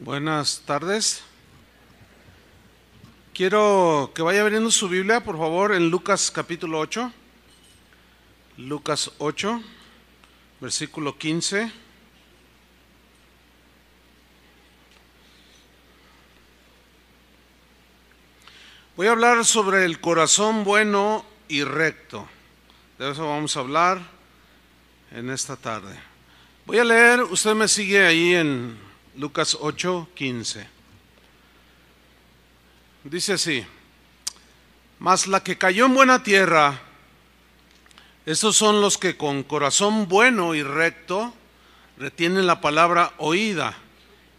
Buenas tardes. Quiero que vaya abriendo su Biblia, por favor, en Lucas capítulo 8. Lucas 8, versículo 15. Voy a hablar sobre el corazón bueno y recto. De eso vamos a hablar en esta tarde. Voy a leer, usted me sigue ahí en Lucas 8, 15. Dice así, mas la que cayó en buena tierra, estos son los que con corazón bueno y recto retienen la palabra oída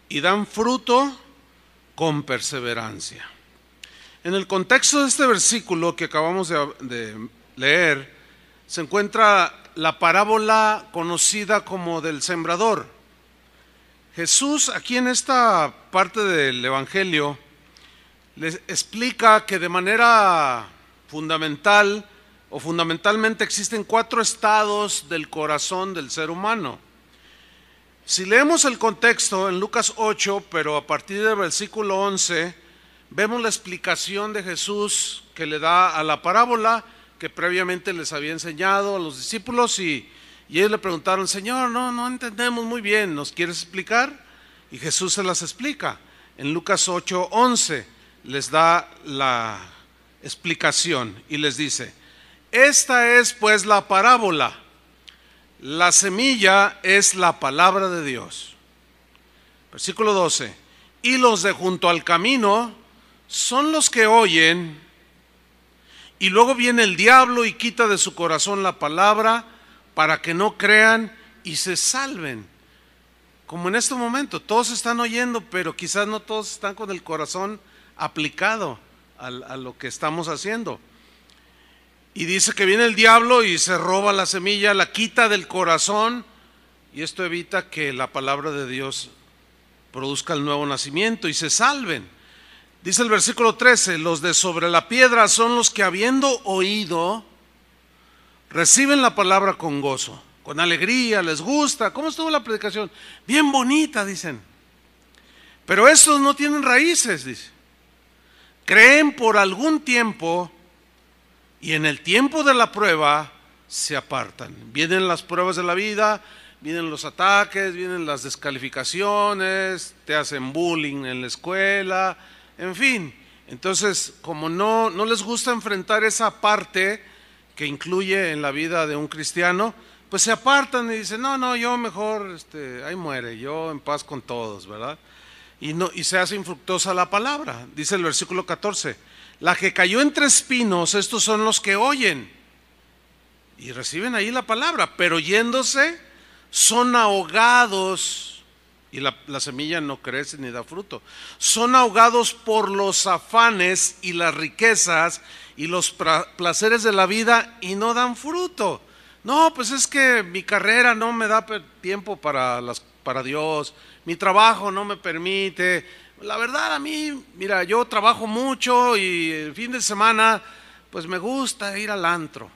y dan fruto con perseverancia. En el contexto de este versículo que acabamos de, de leer, se encuentra la parábola conocida como del sembrador Jesús aquí en esta parte del Evangelio les explica que de manera fundamental o fundamentalmente existen cuatro estados del corazón del ser humano. Si leemos el contexto en Lucas 8, pero a partir del versículo 11, vemos la explicación de Jesús que le da a la parábola que previamente les había enseñado a los discípulos y y ellos le preguntaron, Señor, no, no entendemos muy bien, ¿nos quieres explicar? Y Jesús se las explica. En Lucas 8, 11 les da la explicación y les dice, esta es pues la parábola. La semilla es la palabra de Dios. Versículo 12. Y los de junto al camino son los que oyen. Y luego viene el diablo y quita de su corazón la palabra para que no crean y se salven. Como en este momento, todos están oyendo, pero quizás no todos están con el corazón aplicado a, lo que estamos haciendo. Y dice que viene el diablo y se roba la semilla, la quita del corazón, y esto evita que la palabra de Dios produzca el nuevo nacimiento y se salven. Dice el versículo 13, los de sobre la piedra son los que habiendo oído, reciben la palabra con gozo, con alegría, les gusta. ¿Cómo estuvo la predicación? Bien bonita, dicen. Pero estos no tienen raíces, dice. Creen por algún tiempo y en el tiempo de la prueba se apartan. Vienen las pruebas de la vida, vienen los ataques, vienen las descalificaciones, te hacen bullying en la escuela, en fin. Entonces, como no, no les gusta enfrentar esa parte, que incluye en la vida de un cristiano, pues se apartan y dicen, no, no, yo mejor, este, ahí muere, yo en paz con todos, ¿verdad? Y, no, y se hace infructuosa la palabra, dice el versículo 14, la que cayó entre espinos, estos son los que oyen y reciben ahí la palabra, pero yéndose son ahogados y la, semilla no crece ni da fruto. Son ahogados por los afanes y las riquezas y los placeres de la vida y no dan fruto. No, pues es que mi carrera no me da tiempo para, para Dios, mi trabajo no me permite. La verdad a mí, mira, yo trabajo mucho y el fin de semana pues me gusta ir al antro,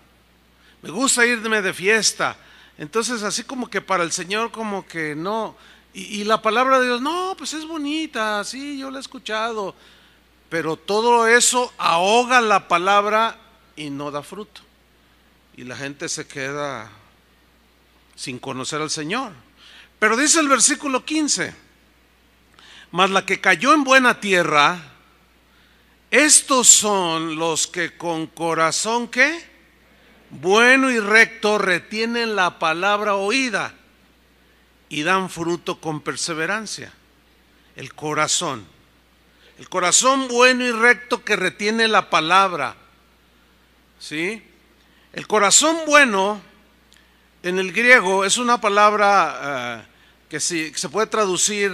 me gusta irme de fiesta. Entonces así como que para el Señor como que no, y, la palabra de Dios, no, pues es bonita, sí, yo la he escuchado. Pero todo eso ahoga la palabra y no da fruto. Y la gente se queda sin conocer al Señor. Pero dice el versículo 15, mas la que cayó en buena tierra, estos son los que con corazón qué, bueno y recto retienen la palabra oída y dan fruto con perseverancia. El corazón. El corazón bueno y recto que retiene la palabra. ¿Sí? El corazón bueno en el griego es una palabra eh, que, se puede traducir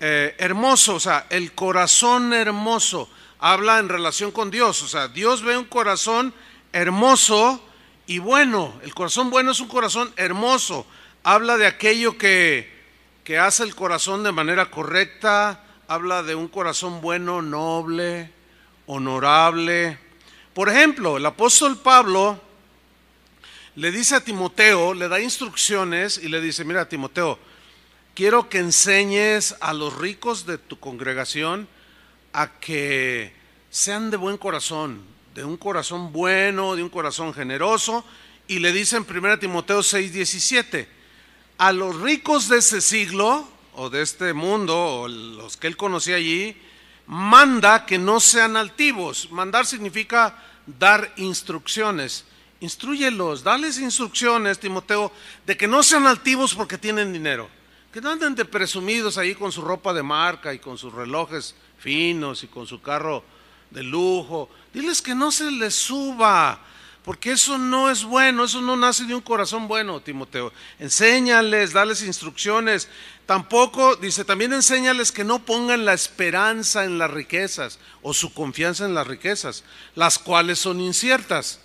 eh, hermoso, o sea, el corazón hermoso habla en relación con Dios, o sea, Dios ve un corazón hermoso y bueno, el corazón bueno es un corazón hermoso, habla de aquello que, que hace el corazón de manera correcta, habla de un corazón bueno, noble, honorable. Por ejemplo, el apóstol Pablo le dice a Timoteo, le da instrucciones y le dice, mira Timoteo, quiero que enseñes a los ricos de tu congregación a que sean de buen corazón, de un corazón bueno, de un corazón generoso. Y le dice en 1 Timoteo 6, 17, a los ricos de ese siglo o de este mundo o los que él conocía allí, manda que no sean altivos. Mandar significa dar instrucciones. Instruyelos, dales instrucciones, Timoteo, de que no sean altivos porque tienen dinero. Que no anden de presumidos ahí con su ropa de marca y con sus relojes finos y con su carro de lujo. Diles que no se les suba porque eso no es bueno, eso no nace de un corazón bueno, Timoteo. Enséñales, dales instrucciones. Tampoco, dice, también enséñales que no pongan la esperanza en las riquezas o su confianza en las riquezas, las cuales son inciertas.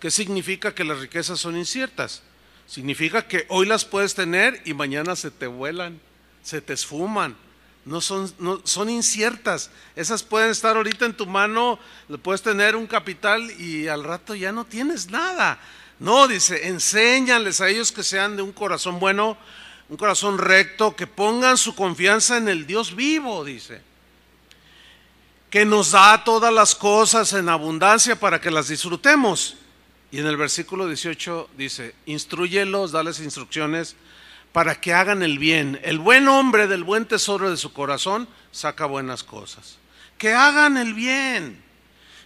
¿Qué significa que las riquezas son inciertas? Significa que hoy las puedes tener y mañana se te vuelan, se te esfuman no son, no, son inciertas. Esas pueden estar ahorita en tu mano, puedes tener un capital y al rato ya no tienes nada. No, dice, enséñales a ellos que sean de un corazón bueno, un corazón recto, que pongan su confianza en el Dios vivo, dice, que nos da todas las cosas en abundancia para que las disfrutemos. Y en el versículo 18 dice, instruyelos, dales instrucciones para que hagan el bien. El buen hombre del buen tesoro de su corazón saca buenas cosas. Que hagan el bien.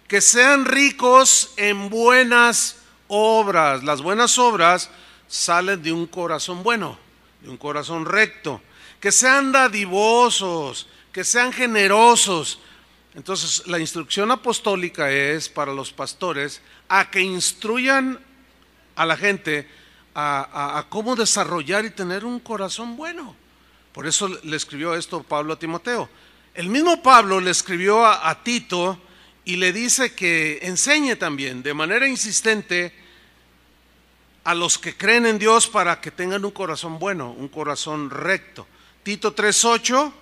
Que sean ricos en buenas obras. Las buenas obras salen de un corazón bueno, de un corazón recto. Que sean dadivosos, que sean generosos. Entonces, la instrucción apostólica es para los pastores a que instruyan a la gente a, cómo desarrollar y tener un corazón bueno. Por eso le escribió esto Pablo a Timoteo. El mismo Pablo le escribió a, a, Tito y le dice que enseñe también de manera insistente a los que creen en Dios para que tengan un corazón bueno, un corazón recto. Tito 3.8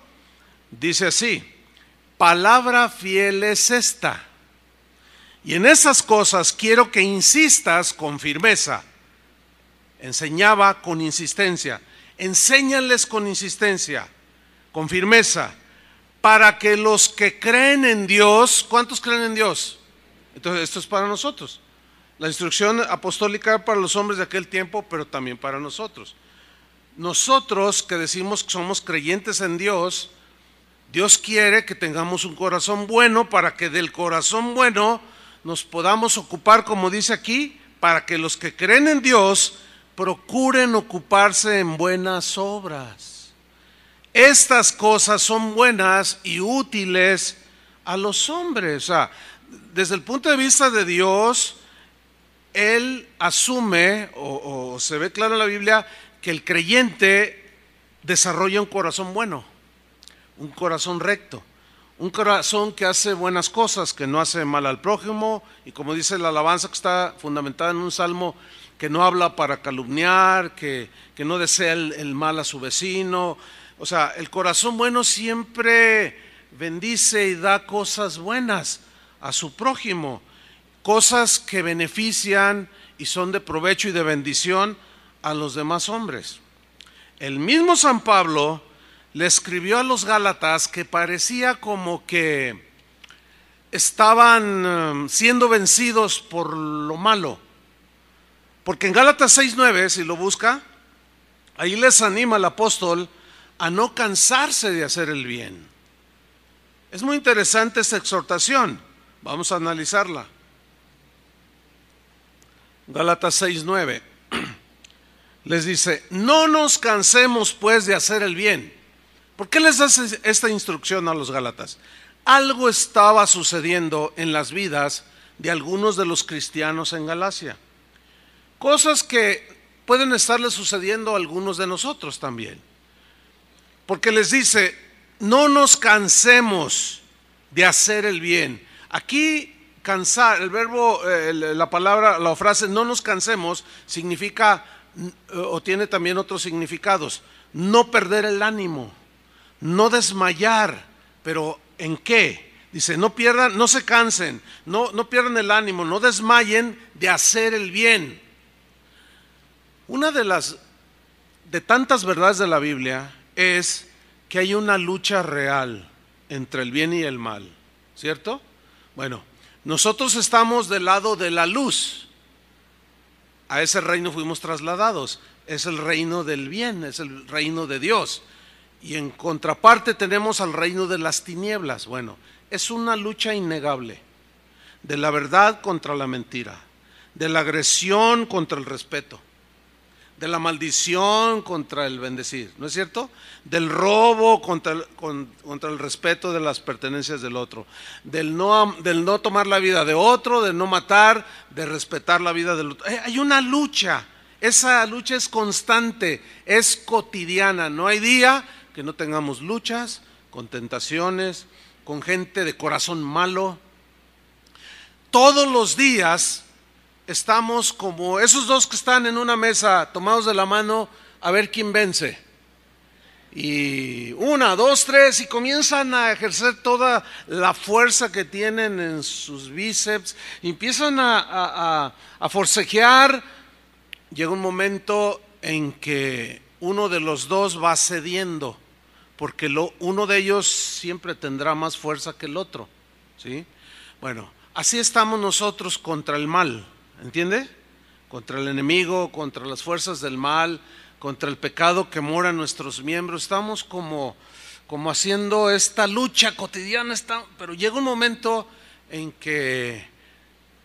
dice así, palabra fiel es esta. Y en esas cosas quiero que insistas con firmeza enseñaba con insistencia, enséñales con insistencia, con firmeza, para que los que creen en Dios, ¿cuántos creen en Dios? Entonces, esto es para nosotros. La instrucción apostólica para los hombres de aquel tiempo, pero también para nosotros. Nosotros que decimos que somos creyentes en Dios, Dios quiere que tengamos un corazón bueno para que del corazón bueno nos podamos ocupar, como dice aquí, para que los que creen en Dios procuren ocuparse en buenas obras. Estas cosas son buenas y útiles a los hombres. O sea, desde el punto de vista de Dios, Él asume, o, se ve claro en la Biblia, que el creyente desarrolla un corazón bueno, un corazón recto un corazón que hace buenas cosas, que no hace mal al prójimo, y como dice la alabanza que está fundamentada en un salmo que no habla para calumniar, que, no desea el, el, mal a su vecino. O sea, el corazón bueno siempre bendice y da cosas buenas a su prójimo, cosas que benefician y son de provecho y de bendición a los demás hombres. El mismo San Pablo le escribió a los Gálatas que parecía como que estaban em, siendo vencidos por lo malo porque en Gálatas 6.9, si lo busca, ahí les anima el apóstol a no cansarse de hacer el bien. Es muy interesante esta exhortación. Vamos a analizarla. Gálatas 6.9 les dice, no nos cansemos pues de hacer el bien. ¿Por qué les hace esta instrucción a los Gálatas? Algo estaba sucediendo en las vidas de algunos de los cristianos en Galacia. Cosas que pueden estarle sucediendo a algunos de nosotros también. Porque les dice, no nos cansemos de hacer el bien. Aquí cansar, el verbo, eh, la palabra, la frase, no nos cansemos, significa eh, o tiene también otros significados. No perder el ánimo, no desmayar, pero ¿en qué? Dice, no pierdan, no se cansen, no, no pierdan el ánimo, no desmayen de hacer el bien. Una de las de tantas verdades de la Biblia es que hay una lucha real entre el bien y el mal, ¿cierto? Bueno, nosotros estamos del lado de la luz. A ese reino fuimos trasladados. Es el reino del bien, es el reino de Dios. Y en contraparte tenemos al reino de las tinieblas. Bueno, es una lucha innegable de la verdad contra la mentira, de la agresión contra el respeto de la maldición contra el bendecir, ¿no es cierto? Del robo contra el, contra el respeto de las pertenencias del otro, del no, del no tomar la vida de otro, de no matar, de respetar la vida del otro. Eh, hay una lucha, esa lucha es constante, es cotidiana, no hay día que no tengamos luchas con tentaciones, con gente de corazón malo. Todos los días estamos como esos dos que están en una mesa tomados de la mano a ver quién vence. Y una, dos, tres, y comienzan a ejercer toda la fuerza que tienen en sus bíceps, empiezan a, forcejear. Llega un momento en que uno de los dos va cediendo, porque uno de ellos siempre tendrá más fuerza que el otro. Bueno, así estamos nosotros contra el mal. ¿Entiende? Contra el enemigo, contra las fuerzas del mal, contra el pecado que mora en nuestros miembros. Estamos como, como haciendo esta lucha cotidiana, pero llega un momento en que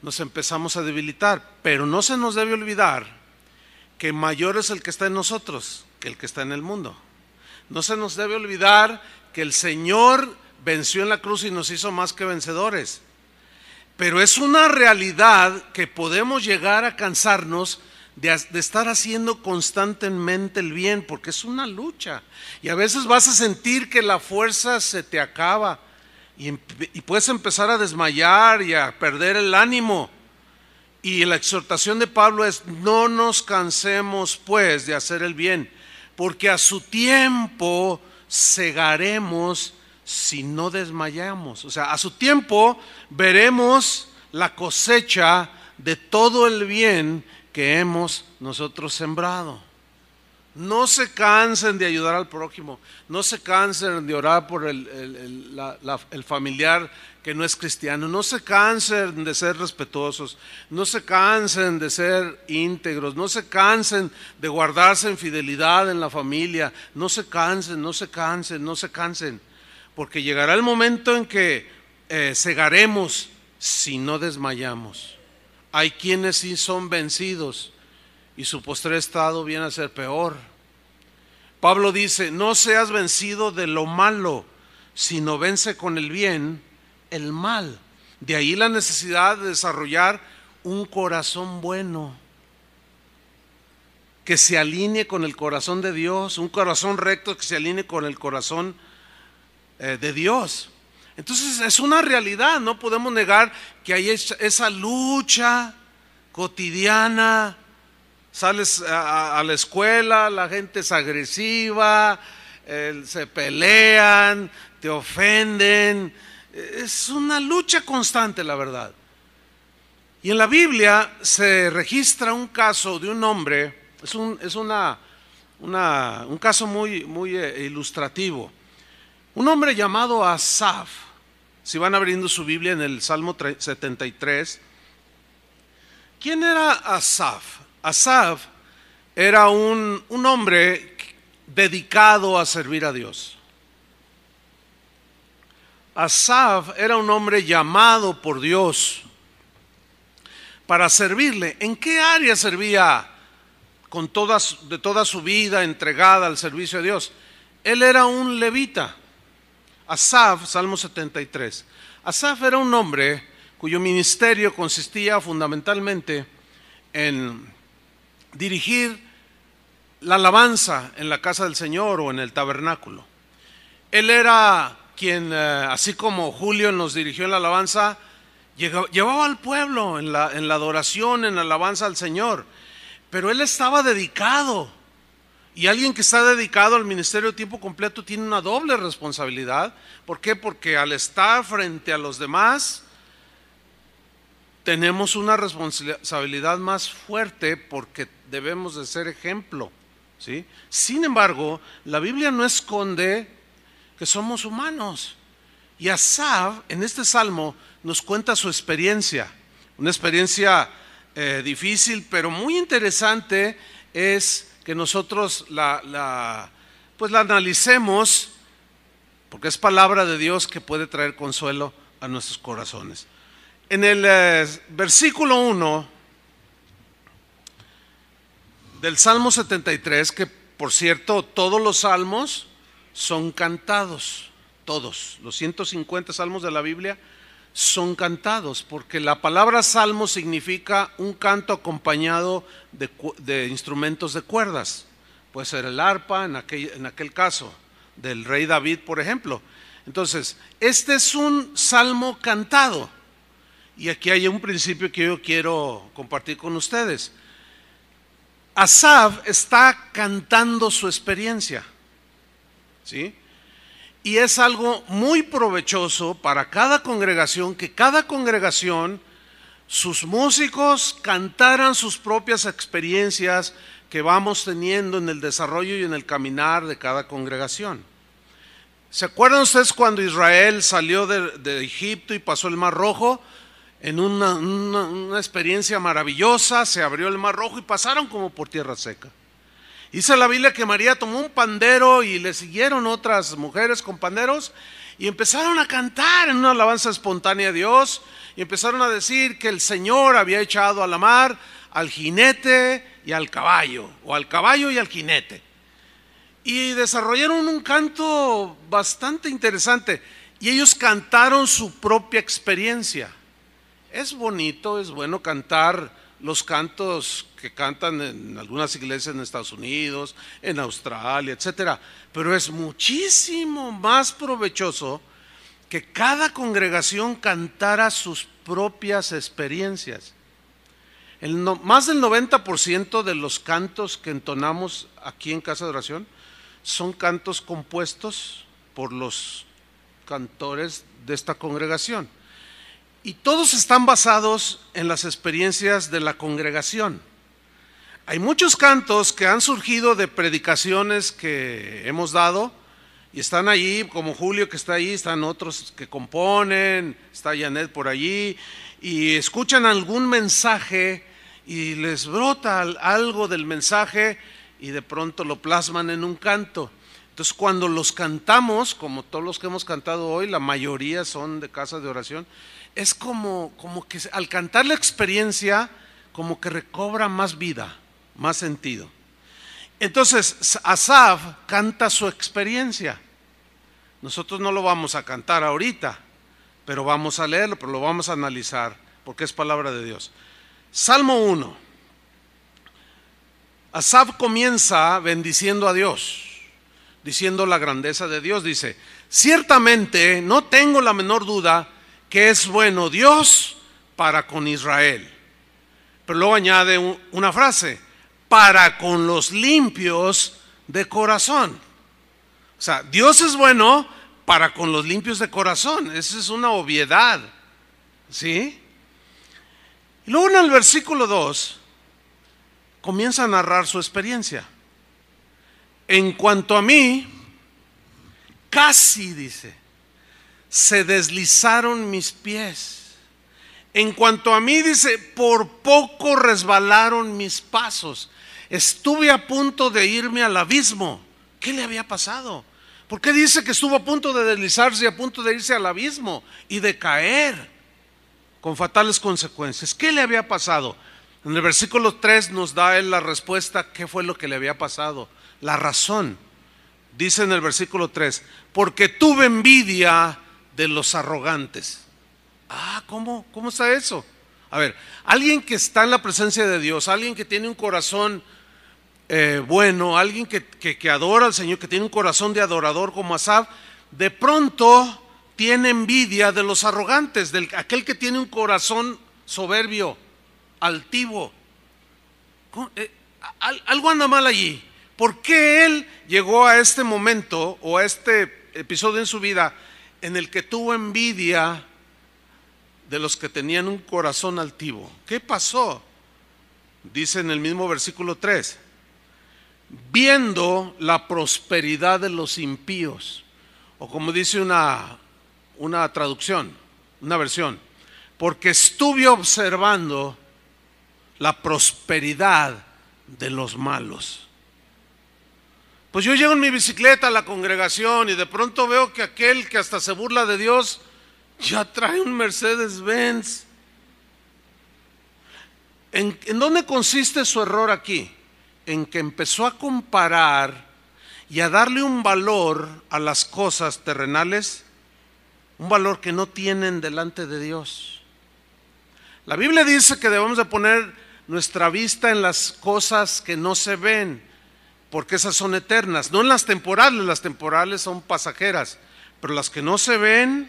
nos empezamos a debilitar. Pero no se nos debe olvidar que mayor es el que está en nosotros que el que está en el mundo. No se nos debe olvidar que el Señor venció en la cruz y nos hizo más que vencedores. Pero es una realidad que podemos llegar a cansarnos de, estar haciendo constantemente el bien, porque es una lucha. Y a veces vas a sentir que la fuerza se te acaba em-, y, puedes empezar a desmayar y a perder el ánimo. Y la exhortación de Pablo es, no nos cansemos pues de hacer el bien, porque a su tiempo segaremos si no desmayamos. O sea, a su tiempo veremos la cosecha de todo el bien que hemos nosotros sembrado. No se cansen de ayudar al prójimo, no se cansen de orar por el, familiar que no es cristiano, no se cansen de ser respetuosos, no se cansen de ser íntegros, no se cansen de guardarse en fidelidad en la familia, no se cansen, no se cansen, no se cansen porque llegará el momento en que cegaremos eh, si no desmayamos. Hay quienes sí son vencidos y su postre estado viene a ser peor. Pablo dice, no seas vencido de lo malo, sino vence con el bien el mal. De ahí la necesidad de desarrollar un corazón bueno, que se alinee con el corazón de Dios, un corazón recto que se alinee con el corazón de eh, de Dios. Entonces es una realidad, no podemos negar que hay esa lucha cotidiana. Sales a, la escuela, la gente es agresiva, se pelean, te ofenden. Es una lucha constante, la verdad. Y en la Biblia se registra un caso de un hombre, es un, es una, un caso muy, muy eh, ilustrativo. Un hombre llamado Asaf, si van abriendo su Biblia en el Salmo 73, ¿quién era Asaf? Asaf era un, un hombre dedicado a servir a Dios. Asaf era un hombre llamado por Dios para servirle. ¿En qué área servía con todas, de toda su vida entregada al servicio de Dios? Él era un levita. Asaf, Salmo 73. Asaf era un hombre cuyo ministerio consistía fundamentalmente en dirigir la alabanza en la casa del Señor o en el tabernáculo. Él era quien, eh, así como Julio nos dirigió en la alabanza, llevaba al pueblo en la, en la adoración, en la alabanza al Señor, pero él estaba dedicado y alguien que está dedicado al ministerio de tiempo completo tiene una doble responsabilidad. ¿Por qué? Porque al estar frente a los demás, tenemos una responsabilidad más fuerte porque debemos de ser ejemplo. ¿sí? Sin embargo, la Biblia no esconde que somos humanos. Y Asaf, en este salmo, nos cuenta su experiencia. Una experiencia eh, difícil, pero muy interesante es que nosotros la, pues la analicemos, porque es palabra de Dios que puede traer consuelo a nuestros corazones. En el eh, versículo 1 del Salmo 73, que por cierto todos los salmos son cantados, todos, los 150 salmos de la Biblia son cantados, porque la palabra salmo significa un canto acompañado de, instrumentos de cuerdas. Puede ser el arpa en aquel, en aquel caso, del rey David, por ejemplo. Entonces, este es un salmo cantado. Y aquí hay un principio que yo quiero compartir con ustedes. Asaf está cantando su experiencia. ¿Sí? Y es algo muy provechoso para cada congregación que cada congregación, sus músicos cantaran sus propias experiencias que vamos teniendo en el desarrollo y en el caminar de cada congregación. ¿Se acuerdan ustedes cuando Israel salió de, Egipto y pasó el Mar Rojo? En una experiencia maravillosa, se abrió el Mar Rojo y pasaron como por tierra seca. Dice la Biblia que María tomó un pandero y le siguieron otras mujeres con panderos y empezaron a cantar en una alabanza espontánea a Dios y empezaron a decir que el Señor había echado a la mar al jinete y al caballo, o al caballo y al jinete. Y desarrollaron un canto bastante interesante y ellos cantaron su propia experiencia. Es bonito, es bueno cantar los cantos que cantan en algunas iglesias en Estados Unidos, en Australia, etcétera, pero es muchísimo más provechoso que cada congregación cantara sus propias experiencias. más del 90% de los cantos que entonamos aquí en Casa de Oración son cantos compuestos por los cantores de esta congregación. Y todos están basados en las experiencias de la congregación. Hay muchos cantos que han surgido de predicaciones que hemos dado y están allí, como Julio que está allí, están otros que componen, está Janet por allí, y escuchan algún mensaje y les brota algo del mensaje y de pronto lo plasman en un canto. Entonces cuando los cantamos, como todos los que hemos cantado hoy, la mayoría son de casa de oración, es como, como que al cantar la experiencia, como que recobra más vida, más sentido. Entonces, Asaf canta su experiencia. Nosotros no lo vamos a cantar ahorita, pero vamos a leerlo, pero lo vamos a analizar, porque es palabra de Dios. Salmo 1. Asaf comienza bendiciendo a Dios, diciendo la grandeza de Dios. Dice, ciertamente no tengo la menor duda que es bueno Dios para con Israel. Pero luego añade una frase, para con los limpios de corazón. O sea, Dios es bueno para con los limpios de corazón. Esa es una obviedad. ¿Sí? Y luego en el versículo 2 comienza a narrar su experiencia. En cuanto a mí, casi dice, se deslizaron mis pies. En cuanto a mí, dice, por poco resbalaron mis pasos. Estuve a punto de irme al abismo. ¿Qué le había pasado? ¿Por qué dice que estuvo a punto de deslizarse y a punto de irse al abismo y de caer con fatales consecuencias? ¿Qué le había pasado? En el versículo 3 nos da él la respuesta, ¿qué fue lo que le había pasado? La razón. Dice en el versículo 3, porque tuve envidia de los arrogantes. Ah, ¿cómo? ¿Cómo está eso? A ver, alguien que está en la presencia de Dios, alguien que tiene un corazón eh, bueno, alguien que, que, adora al Señor, que tiene un corazón de adorador como Asab, de pronto tiene envidia de los arrogantes, de aquel que tiene un corazón soberbio, altivo. Eh, algo anda mal allí. ¿Por qué él llegó a este momento o a este episodio en su vida en el que tuvo envidia de los que tenían un corazón altivo. ¿Qué pasó? Dice en el mismo versículo 3, viendo la prosperidad de los impíos, o como dice una, una traducción, una versión, porque estuve observando la prosperidad de los malos. Pues yo llego en mi bicicleta a la congregación y de pronto veo que aquel que hasta se burla de Dios ya trae un Mercedes Benz. ¿En, dónde consiste su error aquí? En que empezó a comparar y a darle un valor a las cosas terrenales, un valor que no tienen delante de Dios. La Biblia dice que debemos de poner nuestra vista en las cosas que no se ven porque esas son eternas, no en las temporales, las temporales son pasajeras, pero las que no se ven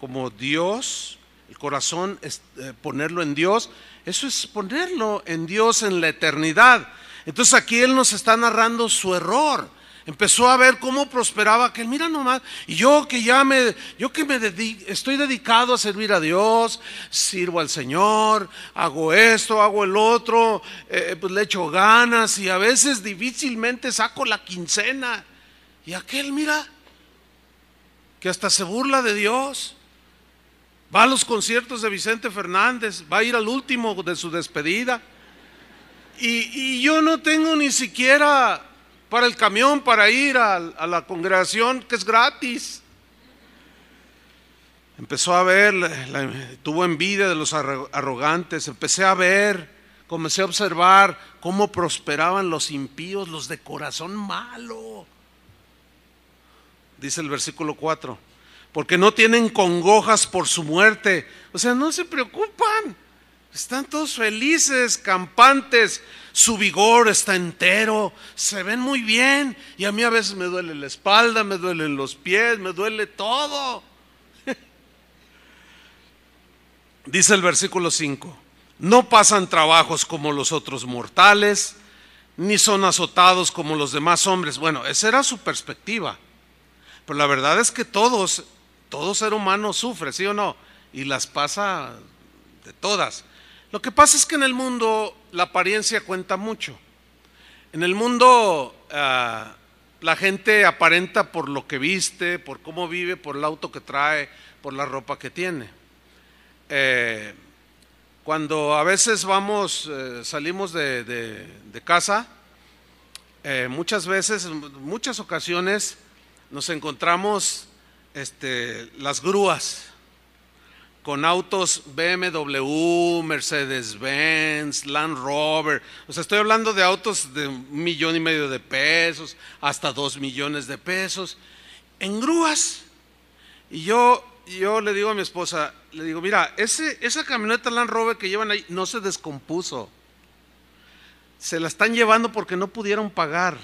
como Dios, el corazón, eh, ponerlo en Dios, eso es ponerlo en Dios en la eternidad. Entonces aquí Él nos está narrando su error empezó a ver cómo prosperaba aquel. Mira nomás, y yo que ya me, yo que me dedico, estoy dedicado a servir a Dios, sirvo al Señor, hago esto, hago el otro, eh, pues le echo ganas y a veces difícilmente saco la quincena. Y aquel, mira, que hasta se burla de Dios. Va a los conciertos de Vicente Fernández, va a ir al último de su despedida. y, y yo no tengo ni siquiera para el camión, para ir a, la congregación, que es gratis. Empezó a ver, tuvo envidia de los arrogantes, empecé a ver, comencé a observar cómo prosperaban los impíos, los de corazón malo. Dice el versículo 4, porque no tienen congojas por su muerte, o sea, no se preocupan. Están todos felices, campantes, su vigor está entero, se ven muy bien. Y a mí a veces me duele la espalda, me duelen los pies, me duele todo. Dice el versículo 5, no pasan trabajos como los otros mortales, ni son azotados como los demás hombres. Bueno, esa era su perspectiva. Pero la verdad es que todos, todo ser humano sufre, ¿sí o no? Y las pasa de todas. Lo que pasa es que en el mundo la apariencia cuenta mucho. En el mundo ah, la gente aparenta por lo que viste, por cómo vive, por el auto que trae, por la ropa que tiene. Eh, cuando a veces vamos, eh, salimos de, casa, eh, muchas veces, muchas ocasiones nos encontramos este, las grúas con autos BMW, Mercedes-Benz, Land Rover. O sea, estoy hablando de autos de un millón y medio de pesos, hasta dos millones de pesos, en grúas. Y yo, yo le digo a mi esposa, le digo, mira, ese, esa camioneta Land Rover que llevan ahí no se descompuso. Se la están llevando porque no pudieron pagar.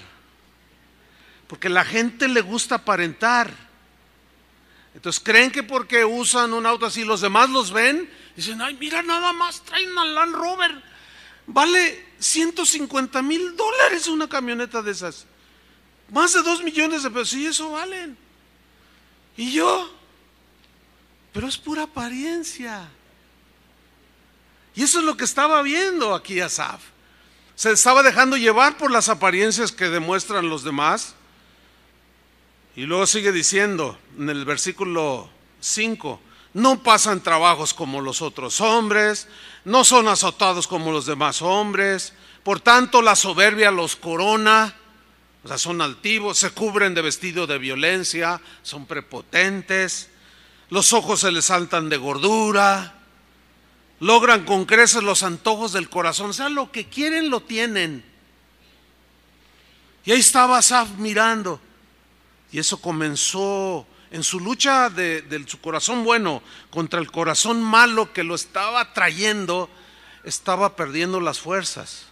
Porque la gente le gusta aparentar. Entonces creen que porque usan un auto así los demás los ven, y dicen, ay, mira nada más, traen al Land Rover. Vale 150 mil dólares una camioneta de esas. Más de dos millones de pesos. Sí, eso valen. Y yo, pero es pura apariencia. Y eso es lo que estaba viendo aquí Asaf. Se estaba dejando llevar por las apariencias que demuestran los demás y luego sigue diciendo en el versículo 5, no pasan trabajos como los otros hombres, no son azotados como los demás hombres, por tanto la soberbia los corona, o sea, son altivos, se cubren de vestido de violencia, son prepotentes, los ojos se les saltan de gordura, logran con creces los antojos del corazón, o sea, lo que quieren lo tienen. Y ahí estaba Asaf mirando. Y eso comenzó en su lucha de, su corazón bueno contra el corazón malo que lo estaba trayendo, estaba perdiendo las fuerzas.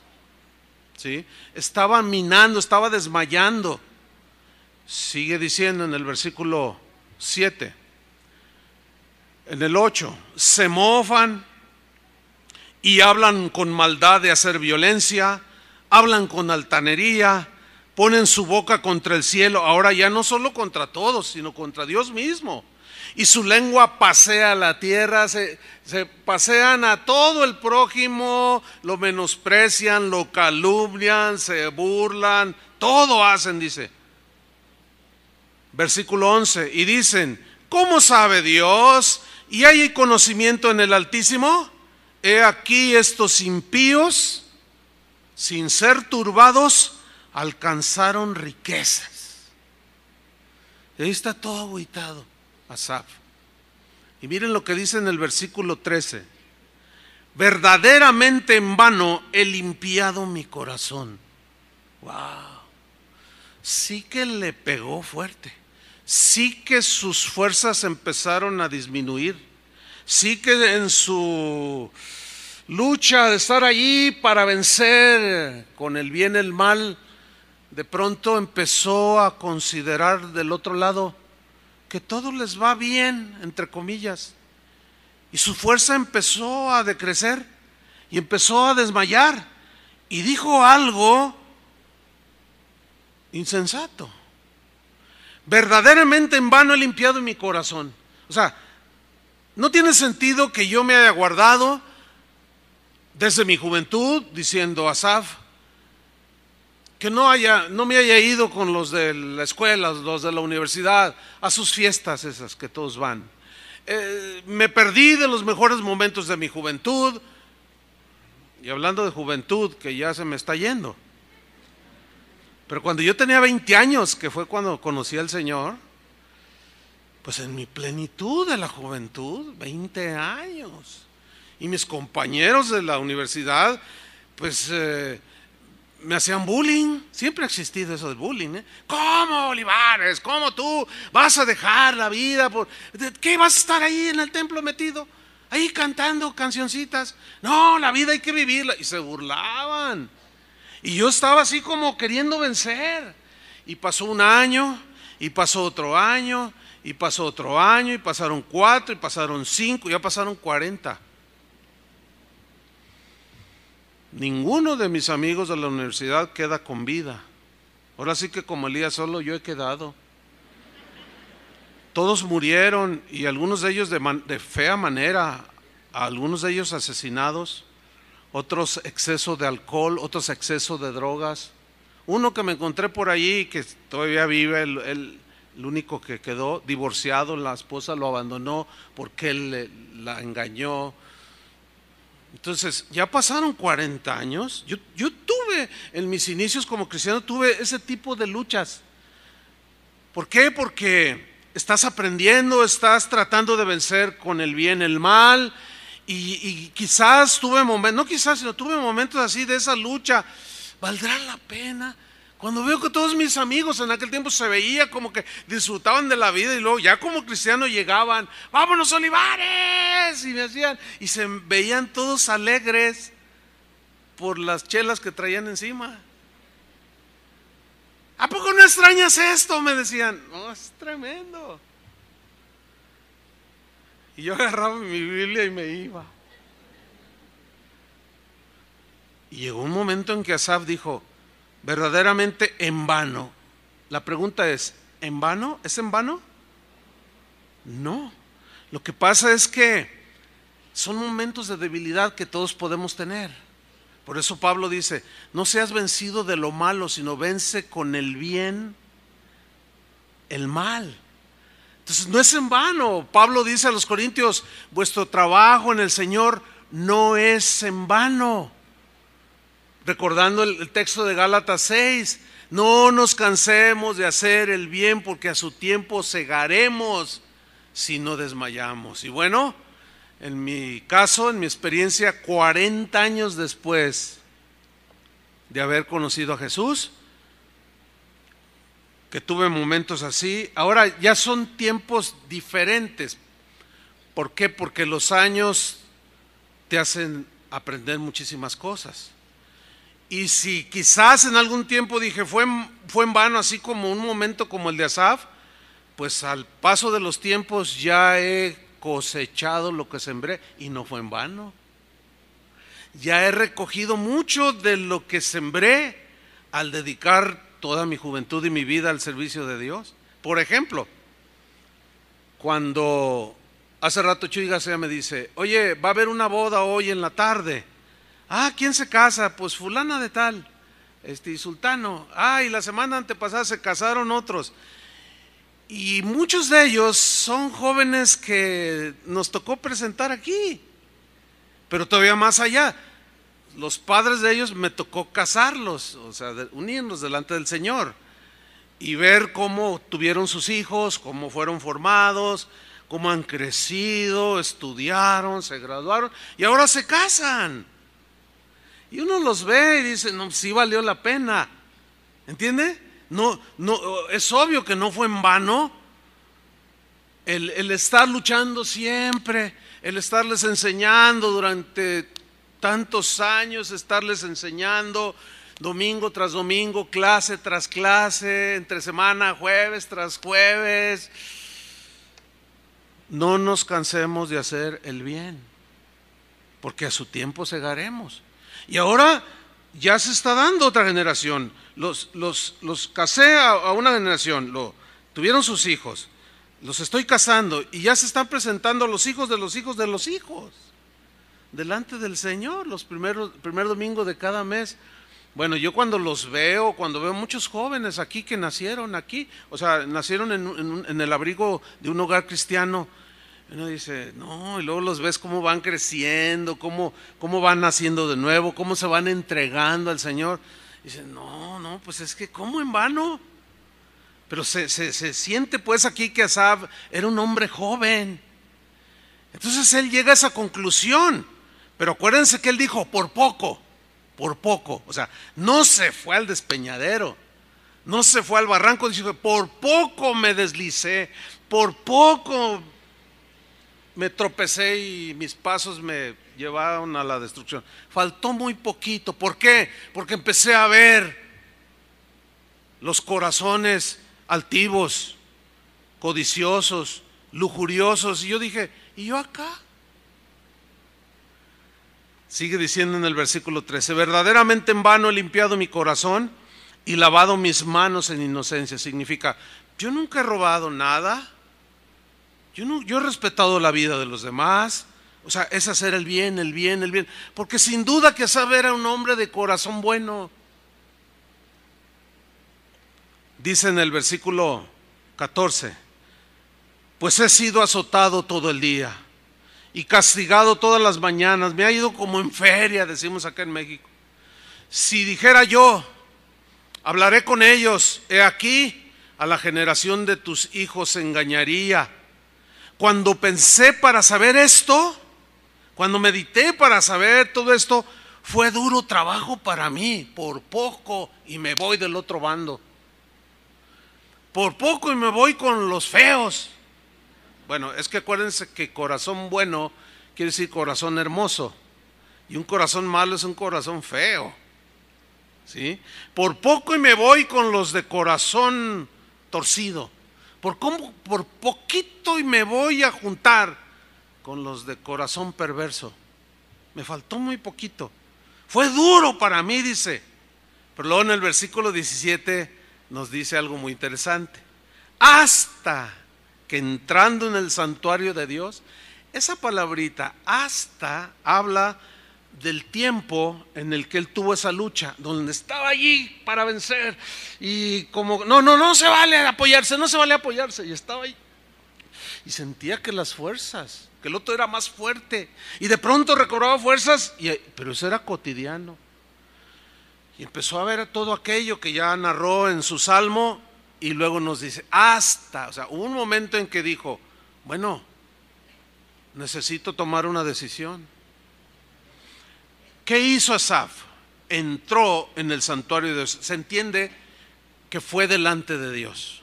¿sí? Estaba minando, estaba desmayando. Sigue diciendo en el versículo 7, en el 8, se mofan y hablan con maldad de hacer violencia, hablan con altanería, ponen su boca contra el cielo, ahora ya no solo contra todos, sino contra Dios mismo. Y su lengua pasea la tierra, se, pasean a todo el prójimo, lo menosprecian, lo calumnian, se burlan, todo hacen, dice. Versículo 11, y dicen, ¿cómo sabe Dios? ¿Y hay conocimiento en el Altísimo? He aquí estos impíos, sin ser turbados, alcanzaron riquezas. Y ahí está todo aguitado, Asaf. Y miren lo que dice en el versículo 13. Verdaderamente en vano he limpiado mi corazón. Wow. Sí que le pegó fuerte. Sí que sus fuerzas empezaron a disminuir. Sí que en su lucha de estar allí para vencer con el bien y el mal, de pronto empezó a considerar del otro lado que todo les va bien, entre comillas, y su fuerza empezó a decrecer y empezó a desmayar y dijo algo insensato. Verdaderamente en vano he limpiado mi corazón. O sea, no tiene sentido que yo me haya guardado desde mi juventud diciendo, Asaf, que no, haya, no me haya ido con los de la escuela, los de la universidad, a sus fiestas esas que todos van. Eh, me perdí de los mejores momentos de mi juventud. Y hablando de juventud, que ya se me está yendo. Pero cuando yo tenía 20 años, que fue cuando conocí al Señor, pues en mi plenitud de la juventud, 20 años. Y mis compañeros de la universidad, pues... Eh, me hacían bullying. Siempre ha existido eso del bullying. ¿eh? ¿Cómo, Olivares? ¿Cómo tú vas a dejar la vida? Por... ¿Qué vas a estar ahí en el templo metido? Ahí cantando cancioncitas. No, la vida hay que vivirla. Y se burlaban. Y yo estaba así como queriendo vencer. Y pasó un año, y pasó otro año, y pasó otro año, y pasaron cuatro, y pasaron cinco, ya pasaron cuarenta. Ninguno de mis amigos de la universidad queda con vida. Ahora sí que como día solo yo he quedado. Todos murieron y algunos de ellos de, fea manera, algunos de ellos asesinados, otros exceso de alcohol, otros exceso de drogas. Uno que me encontré por allí, que todavía vive, el, el, único que quedó divorciado, la esposa lo abandonó porque él la engañó, entonces, ya pasaron 40 años. Yo, tuve, en mis inicios como cristiano, tuve ese tipo de luchas. ¿Por qué? Porque estás aprendiendo, estás tratando de vencer con el bien el mal. Y, y quizás tuve momentos, no quizás, sino tuve momentos así de esa lucha. ¿Valdrá la pena? Cuando veo que todos mis amigos en aquel tiempo se veía como que disfrutaban de la vida y luego ya como cristianos llegaban, vámonos olivares, y me hacían, y se veían todos alegres por las chelas que traían encima. ¿A poco no extrañas esto? Me decían, no, es tremendo. Y yo agarraba mi Biblia y me iba. Y llegó un momento en que Asaf dijo, verdaderamente en vano. La pregunta es, ¿en vano? ¿Es en vano? No. Lo que pasa es que son momentos de debilidad que todos podemos tener. Por eso Pablo dice, no seas vencido de lo malo, sino vence con el bien el mal. Entonces no es en vano. Pablo dice a los Corintios, vuestro trabajo en el Señor no es en vano recordando el, texto de Gálatas 6, no nos cansemos de hacer el bien porque a su tiempo cegaremos si no desmayamos. Y bueno, en mi caso, en mi experiencia, 40 años después de haber conocido a Jesús, que tuve momentos así, ahora ya son tiempos diferentes. ¿Por qué? Porque los años te hacen aprender muchísimas cosas. Y si quizás en algún tiempo dije fue, fue en vano, así como un momento como el de Asaf, pues al paso de los tiempos ya he cosechado lo que sembré y no fue en vano. Ya he recogido mucho de lo que sembré al dedicar toda mi juventud y mi vida al servicio de Dios. Por ejemplo, cuando hace rato Chuy me dice, oye, va a haber una boda hoy en la tarde. Ah, ¿quién se casa? Pues fulana de tal, este, sultano. Ah, y la semana antepasada se casaron otros. Y muchos de ellos son jóvenes que nos tocó presentar aquí, pero todavía más allá. Los padres de ellos me tocó casarlos, o sea, unirnos delante del Señor y ver cómo tuvieron sus hijos, cómo fueron formados, cómo han crecido, estudiaron, se graduaron y ahora se casan. Y uno los ve y dice, no, sí valió la pena. ¿Entiende? No, no, es obvio que no fue en vano. El, el estar luchando siempre, el estarles enseñando durante tantos años, estarles enseñando domingo tras domingo, clase tras clase, entre semana, jueves tras jueves. No nos cansemos de hacer el bien, porque a su tiempo cegaremos y ahora ya se está dando otra generación. Los, los, los casé a, una generación, lo, tuvieron sus hijos, los estoy casando y ya se están presentando los hijos de los hijos de los hijos delante del Señor los primeros primer domingo de cada mes. Bueno, yo cuando los veo, cuando veo muchos jóvenes aquí que nacieron aquí, o sea, nacieron en, en el abrigo de un hogar cristiano, uno dice, no, y luego los ves cómo van creciendo, cómo, cómo van naciendo de nuevo, cómo se van entregando al Señor. dice, no, no, pues es que, ¿cómo en vano? Pero se, siente pues aquí que Asab era un hombre joven. Entonces él llega a esa conclusión. Pero acuérdense que él dijo, por poco, por poco. O sea, no se fue al despeñadero, no se fue al barranco, dice por poco me deslicé, por poco me tropecé y mis pasos me llevaron a la destrucción. Faltó muy poquito. ¿Por qué? Porque empecé a ver los corazones altivos, codiciosos, lujuriosos. Y yo dije, ¿y yo acá? Sigue diciendo en el versículo 13, verdaderamente en vano he limpiado mi corazón y lavado mis manos en inocencia. Significa, yo nunca he robado nada. Yo, no, he respetado la vida de los demás. O sea, es hacer el bien, el bien, el bien. Porque sin duda que saber era un hombre de corazón bueno. Dice en el versículo 14, pues he sido azotado todo el día y castigado todas las mañanas, me ha ido como en feria, decimos acá en México. Si dijera yo, hablaré con ellos, he aquí, a la generación de tus hijos engañaría cuando pensé para saber esto, cuando medité para saber todo esto, fue duro trabajo para mí, por poco y me voy del otro bando. Por poco y me voy con los feos. Bueno, es que acuérdense que corazón bueno quiere decir corazón hermoso y un corazón malo es un corazón feo. ¿Sí? Por poco y me voy con los de corazón torcido. Por, cómo, por poquito y me voy a juntar con los de corazón perverso. Me faltó muy poquito. Fue duro para mí, dice. Pero luego en el versículo 17 nos dice algo muy interesante. Hasta que entrando en el santuario de Dios, esa palabrita hasta habla del tiempo en el que él tuvo esa lucha, donde estaba allí para vencer y como, no, no, no se vale apoyarse, no se vale apoyarse, y estaba ahí. Y sentía que las fuerzas, que el otro era más fuerte, y de pronto recobraba fuerzas, y, pero eso era cotidiano. Y empezó a ver todo aquello que ya narró en su salmo, y luego nos dice, hasta, o sea, hubo un momento en que dijo, bueno, necesito tomar una decisión ¿Qué hizo Asaf? Entró en el santuario de Dios. Se entiende que fue delante de Dios.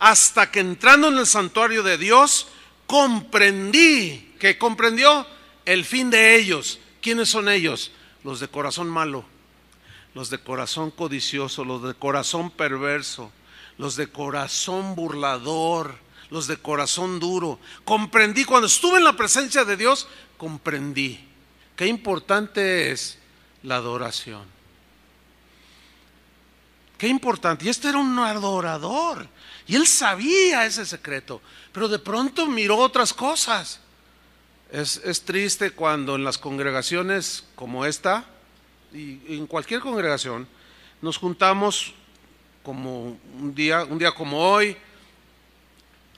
Hasta que entrando en el santuario de Dios, comprendí que comprendió el fin de ellos. ¿Quiénes son ellos? Los de corazón malo, los de corazón codicioso, los de corazón perverso, los de corazón burlador, los de corazón duro. Comprendí, cuando estuve en la presencia de Dios, comprendí Qué importante es la adoración. Qué importante. Y este era un adorador. Y él sabía ese secreto. Pero de pronto miró otras cosas. Es, triste cuando en las congregaciones como esta, y en cualquier congregación, nos juntamos como un día, un día como hoy,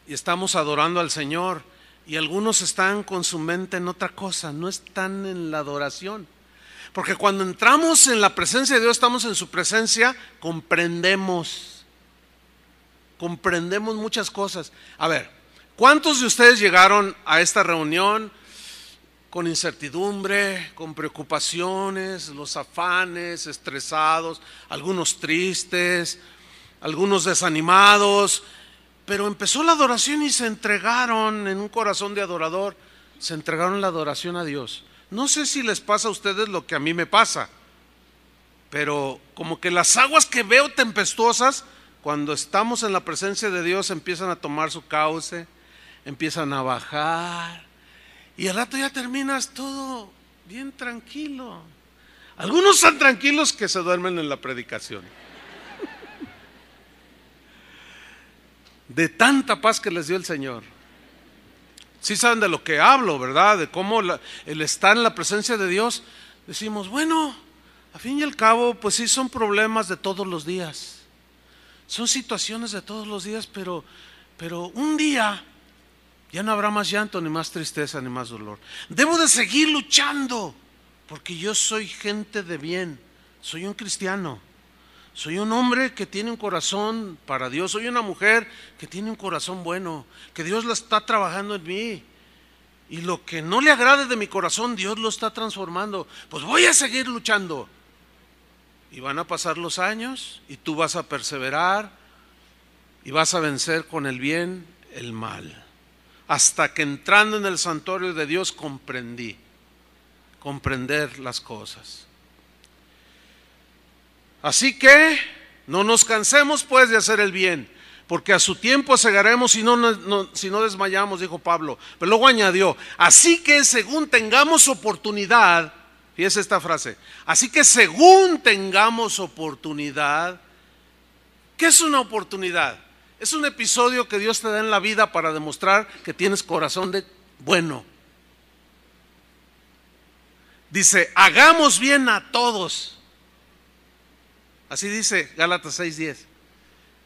y estamos adorando al Señor y algunos están con su mente en otra cosa, no están en la adoración. Porque cuando entramos en la presencia de Dios, estamos en su presencia, comprendemos. Comprendemos muchas cosas. A ver, ¿cuántos de ustedes llegaron a esta reunión con incertidumbre, con preocupaciones, los afanes, estresados, algunos tristes, algunos desanimados, pero empezó la adoración y se entregaron en un corazón de adorador, se entregaron la adoración a Dios. No sé si les pasa a ustedes lo que a mí me pasa, pero como que las aguas que veo tempestuosas, cuando estamos en la presencia de Dios, empiezan a tomar su cauce, empiezan a bajar, y al rato ya terminas todo bien tranquilo. Algunos tan tranquilos que se duermen en la predicación. de tanta paz que les dio el Señor. Si saben de lo que hablo, ¿verdad? De cómo el estar en la presencia de Dios, decimos, bueno, a fin y al cabo, pues sí son problemas de todos los días. Son situaciones de todos los días, pero, pero un día ya no habrá más llanto, ni más tristeza, ni más dolor. Debo de seguir luchando, porque yo soy gente de bien, soy un cristiano. Soy un hombre que tiene un corazón para Dios. Soy una mujer que tiene un corazón bueno, que Dios la está trabajando en mí. Y lo que no le agrade de mi corazón, Dios lo está transformando. Pues voy a seguir luchando. Y van a pasar los años y tú vas a perseverar y vas a vencer con el bien el mal. Hasta que entrando en el santuario de Dios comprendí, comprender las cosas. Así que no nos cansemos pues de hacer el bien, porque a su tiempo cegaremos si no, si no desmayamos, dijo Pablo. Pero luego añadió, así que según tengamos oportunidad, fíjese esta frase, así que según tengamos oportunidad, ¿qué es una oportunidad? Es un episodio que Dios te da en la vida para demostrar que tienes corazón de bueno. Dice, hagamos bien a todos. Así dice Gálatas 6:10.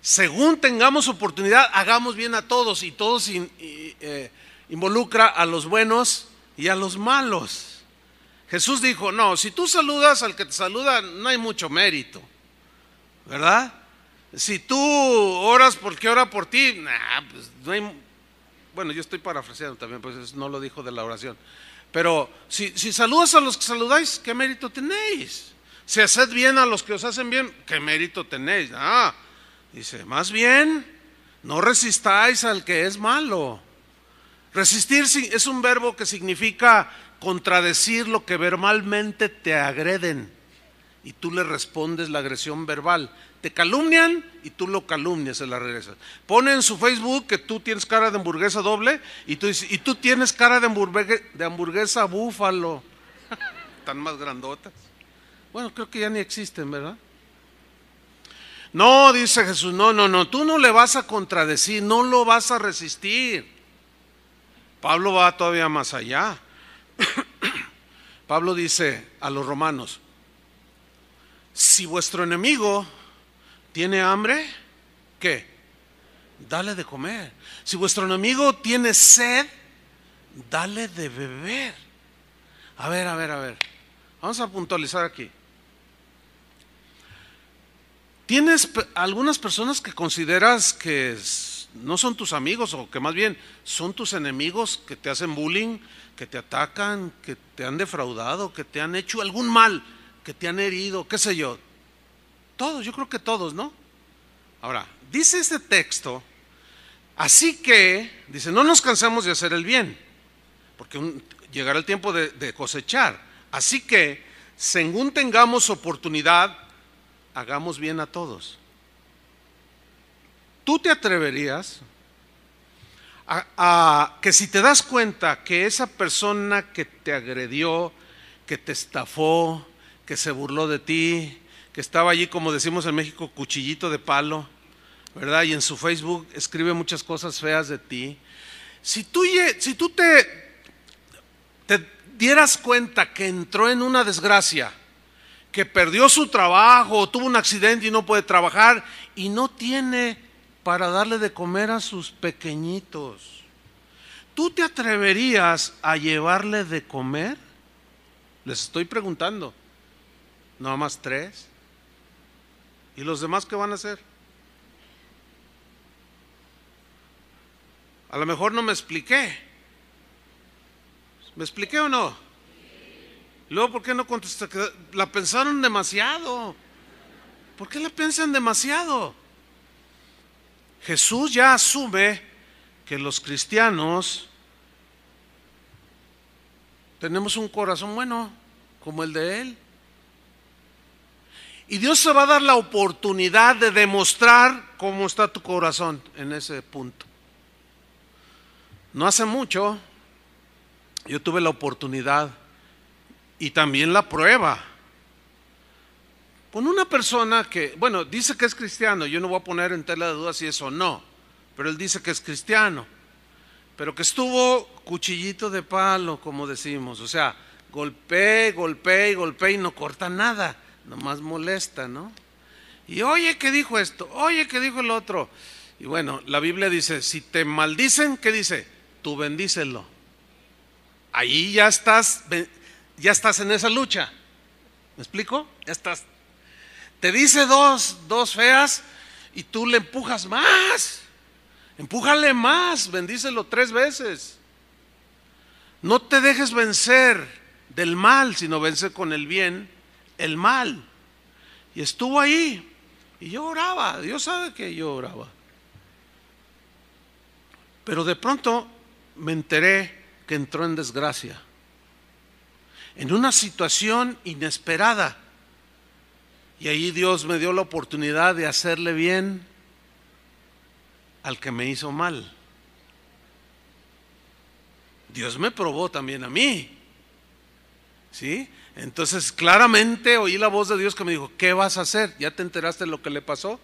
Según tengamos oportunidad, hagamos bien a todos y todos eh, involucra a los buenos y a los malos. Jesús dijo, no, si tú saludas al que te saluda, no hay mucho mérito, ¿verdad? Si tú oras porque ora por ti, pues, no hay... Bueno, yo estoy parafraseando también, pues no lo dijo de la oración. Pero si, si saludas a los que saludáis, ¿qué mérito tenéis? Si haced bien a los que os hacen bien, ¿qué mérito tenéis? Ah, dice, más bien, no resistáis al que es malo. Resistir es un verbo que significa contradecir lo que verbalmente te agreden y tú le respondes la agresión verbal. Te calumnian y tú lo calumnias, en la regresa. Pone en su Facebook que tú tienes cara de hamburguesa doble y tú, y tú tienes cara de hamburguesa, de hamburguesa búfalo. Tan más grandotas. Bueno, creo que ya ni existen, ¿verdad? No, dice Jesús, no, no, no, tú no le vas a contradecir, no lo vas a resistir. Pablo va todavía más allá. Pablo dice a los romanos, si vuestro enemigo tiene hambre, ¿qué? Dale de comer. Si vuestro enemigo tiene sed, dale de beber. A ver, a ver, a ver. Vamos a puntualizar aquí. Tienes algunas personas que consideras que no son tus amigos o que más bien son tus enemigos que te hacen bullying, que te atacan, que te han defraudado, que te han hecho algún mal, que te han herido, qué sé yo. Todos, yo creo que todos, ¿no? Ahora, dice este texto, así que, dice, no nos cansamos de hacer el bien, porque llegará el tiempo de, de cosechar. Así que, según tengamos oportunidad, hagamos bien a todos. ¿Tú te atreverías a, que si te das cuenta que esa persona que te agredió, que te estafó, que se burló de ti, que estaba allí, como decimos en México, cuchillito de palo, ¿verdad? Y en su Facebook escribe muchas cosas feas de ti. Si tú, si tú te, te dieras cuenta que entró en una desgracia, que perdió su trabajo tuvo un accidente y no puede trabajar y no tiene para darle de comer a sus pequeñitos. ¿Tú te atreverías a llevarle de comer? Les estoy preguntando. ¿No más tres. ¿Y los demás qué van a hacer? A lo mejor no me expliqué. ¿Me expliqué o no? Luego, ¿por qué no contestan? La pensaron demasiado. ¿Por qué la piensan demasiado? Jesús ya asume que los cristianos tenemos un corazón bueno como el de Él. Y Dios se va a dar la oportunidad de demostrar cómo está tu corazón en ese punto. No hace mucho yo tuve la oportunidad y también la prueba. Con una persona que, bueno, dice que es cristiano, yo no voy a poner en tela de duda si es o no, pero él dice que es cristiano, pero que estuvo cuchillito de palo, como decimos, o sea, golpeé, golpeé, golpeé y no corta nada, nomás molesta, ¿no? Y oye que dijo esto, oye que dijo el otro. Y bueno, la Biblia dice, si te maldicen, ¿qué dice? Tú bendícelo. Ahí ya estás ya estás en esa lucha. ¿Me explico? Ya estás. Te dice dos, dos feas y tú le empujas más. Empújale más, bendícelo tres veces. No te dejes vencer del mal, sino vence con el bien el mal. Y estuvo ahí. Y yo oraba, Dios sabe que yo oraba. Pero de pronto me enteré que entró en desgracia en una situación inesperada. Y ahí Dios me dio la oportunidad de hacerle bien al que me hizo mal. Dios me probó también a mí. ¿Sí? Entonces claramente oí la voz de Dios que me dijo, ¿qué vas a hacer? ¿Ya te enteraste de lo que le pasó?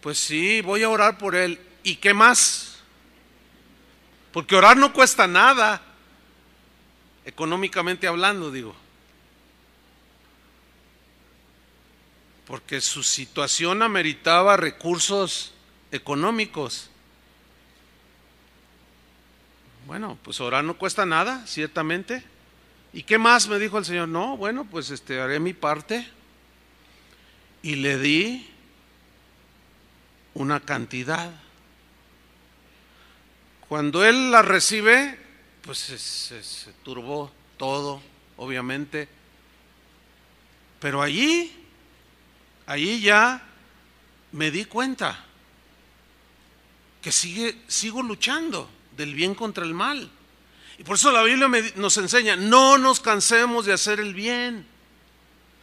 Pues sí, voy a orar por él. ¿Y qué más? Porque orar no cuesta nada económicamente hablando, digo. Porque su situación ameritaba recursos económicos. Bueno, pues ahora no cuesta nada, ciertamente. ¿Y qué más? Me dijo el Señor, no, bueno, pues este, haré mi parte. Y le di una cantidad. Cuando él la recibe, pues se, turbó todo, obviamente. Pero allí, allí ya me di cuenta que sigue, sigo luchando del bien contra el mal. Y por eso la Biblia nos enseña, no nos cansemos de hacer el bien.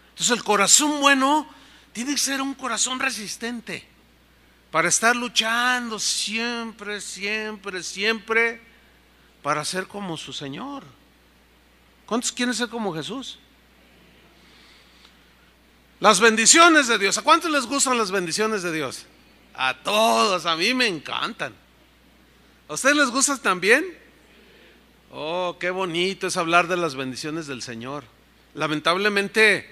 Entonces el corazón bueno tiene que ser un corazón resistente para estar luchando siempre, siempre, siempre para ser como su Señor. ¿Cuántos quieren ser como Jesús? Las bendiciones de Dios. ¿A cuántos les gustan las bendiciones de Dios? A todos, a mí me encantan. ¿A ustedes les gustan también? Oh, qué bonito es hablar de las bendiciones del Señor. Lamentablemente,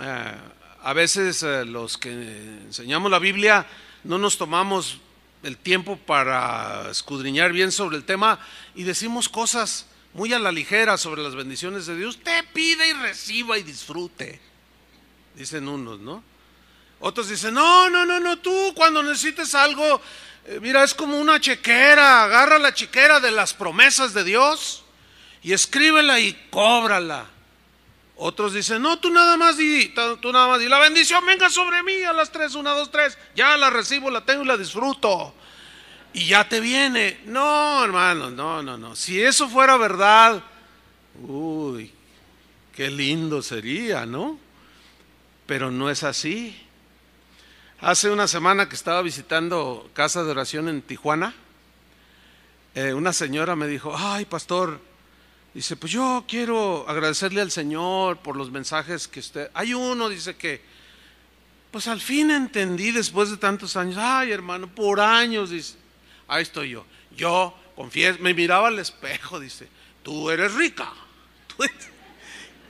eh, a veces eh, los que enseñamos la Biblia no nos tomamos el tiempo para escudriñar bien sobre el tema y decimos cosas muy a la ligera sobre las bendiciones de Dios. Te pide y reciba y disfrute, dicen unos, ¿no? Otros dicen, no, no, no, no, tú cuando necesites algo, eh, mira, es como una chequera, agarra la chequera de las promesas de Dios y escríbela y cóbrala. Otros dicen, no, tú nada más y tú nada más di, la bendición venga sobre mí a las tres, una, dos, tres, ya la recibo, la tengo y la disfruto. Y ya te viene. No, hermano, no, no, no. Si eso fuera verdad, uy, qué lindo sería, ¿no? Pero no es así. Hace una semana que estaba visitando casa de oración en Tijuana, eh, una señora me dijo, ay, pastor, Dice, pues yo quiero agradecerle al Señor por los mensajes que usted... Hay uno, dice que, pues al fin entendí después de tantos años, ay hermano, por años, dice, ahí estoy yo. Yo confieso, me miraba al espejo, dice, tú eres rica. Tú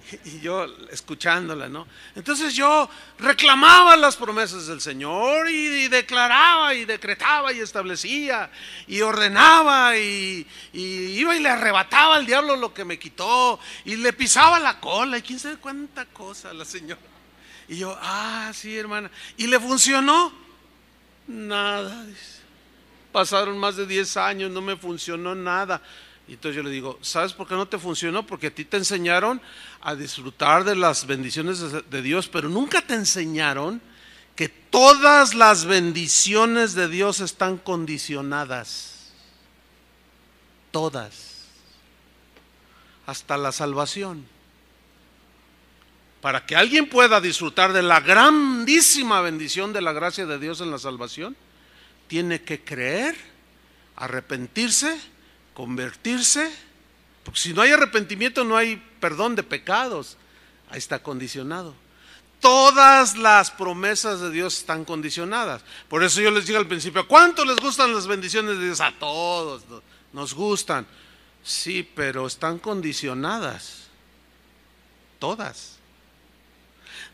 y yo escuchándola, ¿no? Entonces yo reclamaba las promesas del Señor y, declaraba y decretaba y establecía y ordenaba y, y, iba y le arrebataba al diablo lo que me quitó y le pisaba la cola y quién sabe cuánta cosa la señora. Y yo, ah, sí, hermana. ¿Y le funcionó? Nada. Pasaron más de 10 años, no me funcionó nada. Y entonces yo le digo, ¿sabes por qué no te funcionó? Porque a ti te enseñaron a disfrutar de las bendiciones de Dios, pero nunca te enseñaron que todas las bendiciones de Dios están condicionadas. Todas. Hasta la salvación. Para que alguien pueda disfrutar de la grandísima bendición de la gracia de Dios en la salvación, tiene que creer, arrepentirse convertirse, porque si no hay arrepentimiento no hay perdón de pecados, ahí está condicionado. Todas las promesas de Dios están condicionadas. Por eso yo les digo al principio, ¿cuánto les gustan las bendiciones de Dios? A todos nos gustan. Sí, pero están condicionadas. Todas.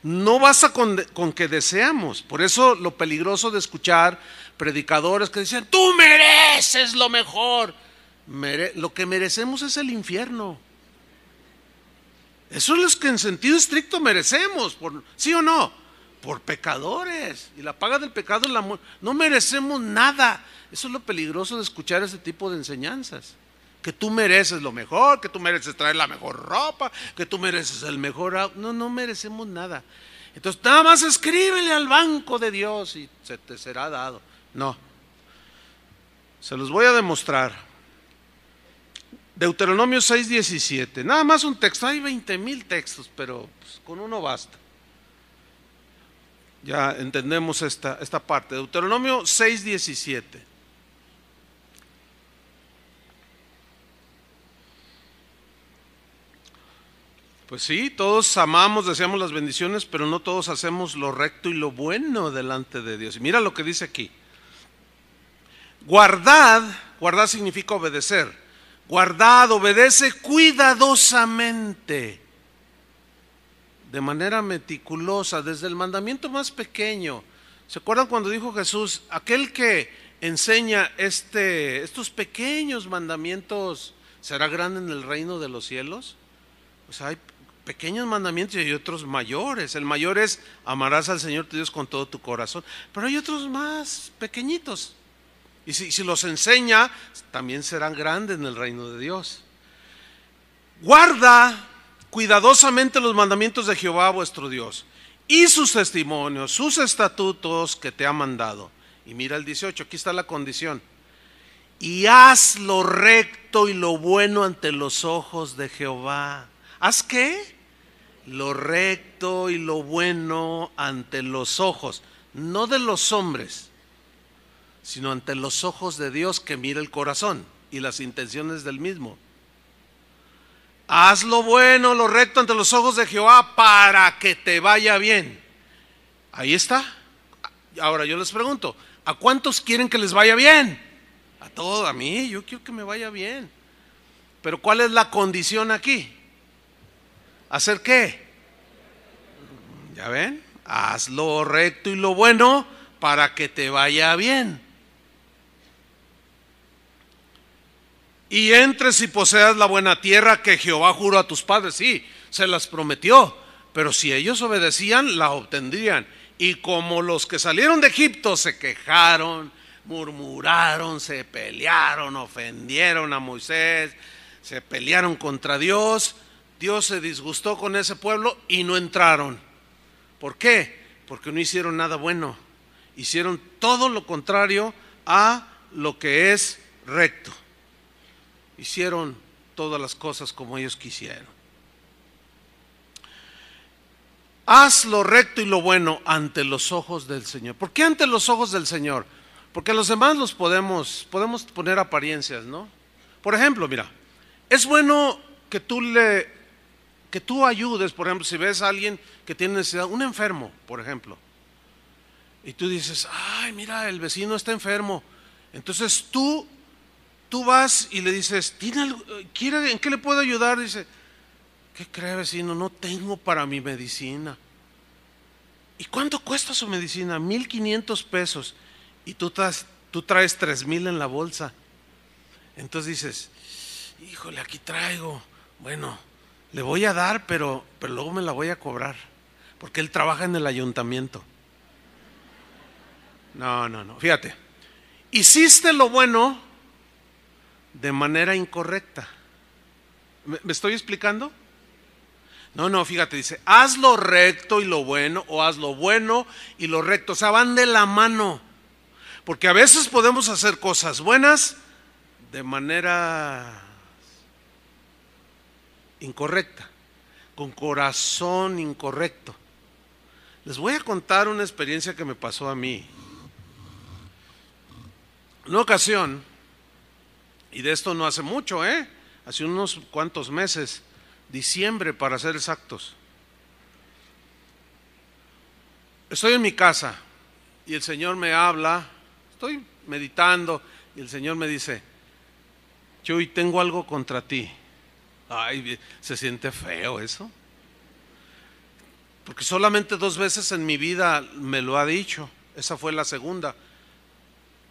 No basta con, con, que deseamos. Por eso lo peligroso de escuchar predicadores que dicen, tú mereces lo mejor lo que merecemos es el infierno. Eso es lo que en sentido estricto merecemos, por, ¿sí o no? Por pecadores. Y la paga del pecado es la muerte. No merecemos nada. Eso es lo peligroso de escuchar ese tipo de enseñanzas. Que tú mereces lo mejor, que tú mereces traer la mejor ropa, que tú mereces el mejor... No, no merecemos nada. Entonces nada más escríbele al banco de Dios y se te será dado. No. Se los voy a demostrar. Deuteronomio 6.17 Nada más un texto. Hay 20 mil textos, pero pues, con uno basta. Ya entendemos esta, esta parte. Deuteronomio 6.17 Pues sí, todos amamos, deseamos las bendiciones, pero no todos hacemos lo recto y lo bueno delante de Dios. Y mira lo que dice aquí. Guardad, guardad significa obedecer guardad, obedece cuidadosamente, de manera meticulosa, desde el mandamiento más pequeño. ¿Se acuerdan cuando dijo Jesús, aquel que enseña este, estos pequeños mandamientos será grande en el reino de los cielos? Pues hay pequeños mandamientos y hay otros mayores. El mayor es amarás al Señor tu Dios con todo tu corazón, pero hay otros más pequeñitos y si, los enseña, también serán grandes en el reino de Dios. Guarda cuidadosamente los mandamientos de Jehová vuestro Dios y sus testimonios, sus estatutos que te ha mandado. Y mira el 18, aquí está la condición. Y haz lo recto y lo bueno ante los ojos de Jehová. ¿Haz qué? Lo recto y lo bueno ante los ojos, no de los hombres sino ante los ojos de Dios que mira el corazón y las intenciones del mismo. Haz lo bueno, lo recto ante los ojos de Jehová para que te vaya bien. Ahí está. Ahora yo les pregunto, ¿a cuántos quieren que les vaya bien? A todos, a mí, yo quiero que me vaya bien. Pero ¿cuál es la condición aquí? ¿Hacer qué? ¿Ya ven? Haz lo recto y lo bueno para que te vaya bien. y entres y poseas la buena tierra que Jehová juró a tus padres. Sí, se las prometió, pero si ellos obedecían, la obtendrían. Y como los que salieron de Egipto se quejaron, murmuraron, se pelearon, ofendieron a Moisés, se pelearon contra Dios, Dios se disgustó con ese pueblo y no entraron. ¿Por qué? Porque no hicieron nada bueno. Hicieron todo lo contrario a lo que es recto hicieron todas las cosas como ellos quisieron. Haz lo recto y lo bueno ante los ojos del Señor. ¿Por qué ante los ojos del Señor? Porque a los demás los podemos, podemos poner apariencias, ¿no? Por ejemplo, mira, es bueno que tú le, que tú ayudes, por ejemplo, si ves a alguien que tiene necesidad, un enfermo, por ejemplo, y tú dices, ay, mira, el vecino está enfermo. Entonces tú tú vas y le dices, ¿Tiene eh, ¿quiere, ¿en qué le puedo ayudar? Dice, ¿qué crees vecino? No tengo para mi medicina. ¿Y cuánto cuesta su medicina? 1.500 pesos. Y tú, traes, tú traes 3.000 en la bolsa. Entonces dices, híjole, aquí traigo. Bueno, le voy a dar, pero, pero luego me la voy a cobrar. Porque él trabaja en el ayuntamiento. No, no, no. Fíjate. Hiciste lo bueno, de manera incorrecta. ¿Me, estoy explicando? No, no, fíjate, dice, haz lo recto y lo bueno, o haz lo bueno y lo recto. O sea, van de la mano. Porque a veces podemos hacer cosas buenas de manera incorrecta, con corazón incorrecto. Les voy a contar una experiencia que me pasó a mí. Una ocasión, y de esto no hace mucho, ¿eh? Hace unos cuantos meses, diciembre para ser exactos. Estoy en mi casa y el Señor me habla, estoy meditando y el Señor me dice, hoy tengo algo contra ti. Ay, se siente feo eso. Porque solamente dos veces en mi vida me lo ha dicho. Esa fue la segunda.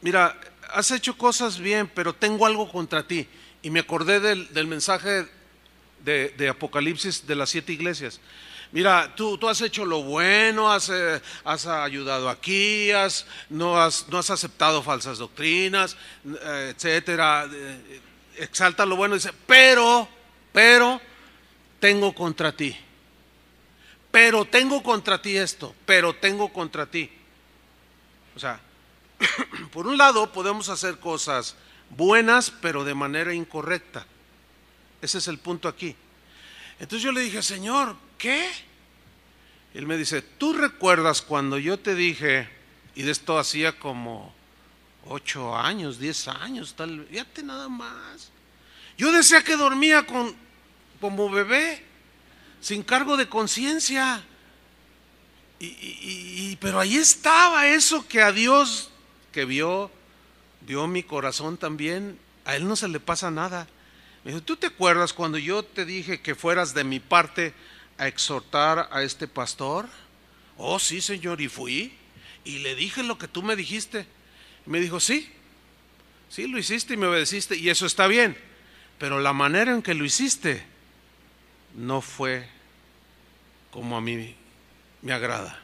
Mira, has hecho cosas bien, pero tengo algo contra ti. Y me acordé del, mensaje de, Apocalipsis de las siete iglesias. Mira, tú, has hecho lo bueno, has, eh, ayudado aquí, no, has, aceptado falsas doctrinas, eh, etcétera. Eh, exalta lo bueno, dice, pero, pero, tengo contra ti. Pero tengo contra ti esto, pero tengo contra ti. O sea, por un lado, podemos hacer cosas buenas, pero de manera incorrecta. Ese es el punto aquí. Entonces yo le dije, Señor, ¿qué? Él me dice, ¿tú recuerdas cuando yo te dije, y de esto hacía como ocho años, diez años, tal, fíjate nada más. Yo decía que dormía con, como bebé, sin cargo de conciencia. y, pero ahí estaba eso que a Dios que vio, vio mi corazón también, a él no se le pasa nada. Me dijo, ¿tú te acuerdas cuando yo te dije que fueras de mi parte a exhortar a este pastor? Oh, sí, señor, y fui. Y le dije lo que tú me dijiste. Me dijo, sí, sí, lo hiciste y me obedeciste, y eso está bien. Pero la manera en que lo hiciste no fue como a mí me agrada.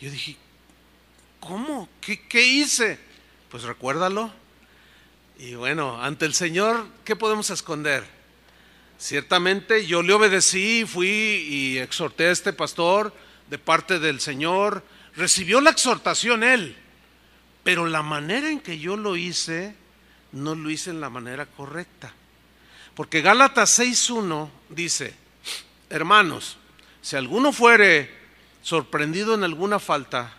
Yo dije, ¿cómo? ¿Qué, hice? Pues recuérdalo. Y bueno, ante el Señor, ¿qué podemos esconder? Ciertamente yo le obedecí, fui y exhorté a este pastor de parte del Señor. Recibió la exhortación él, pero la manera en que yo lo hice, no lo hice en la manera correcta. Porque Gálatas 6.1 dice, hermanos, si alguno fuere sorprendido en alguna falta,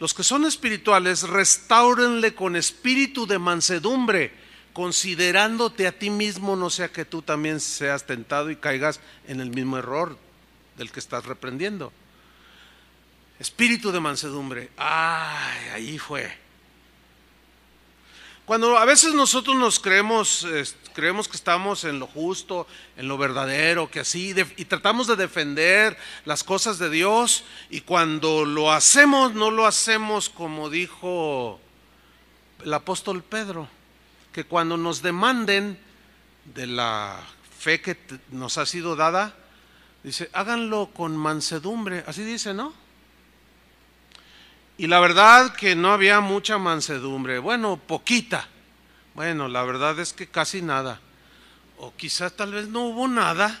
los que son espirituales, restáurenle con espíritu de mansedumbre, considerándote a ti mismo, no sea que tú también seas tentado y caigas en el mismo error del que estás reprendiendo. Espíritu de mansedumbre. Ay, ahí fue. Cuando a veces nosotros nos creemos, creemos que estamos en lo justo, en lo verdadero, que así, y tratamos de defender las cosas de Dios, y cuando lo hacemos, no lo hacemos como dijo el apóstol Pedro, que cuando nos demanden de la fe que nos ha sido dada, dice, háganlo con mansedumbre, así dice, ¿no? Y la verdad que no había mucha mansedumbre, bueno, poquita. Bueno, la verdad es que casi nada. O quizás tal vez no hubo nada.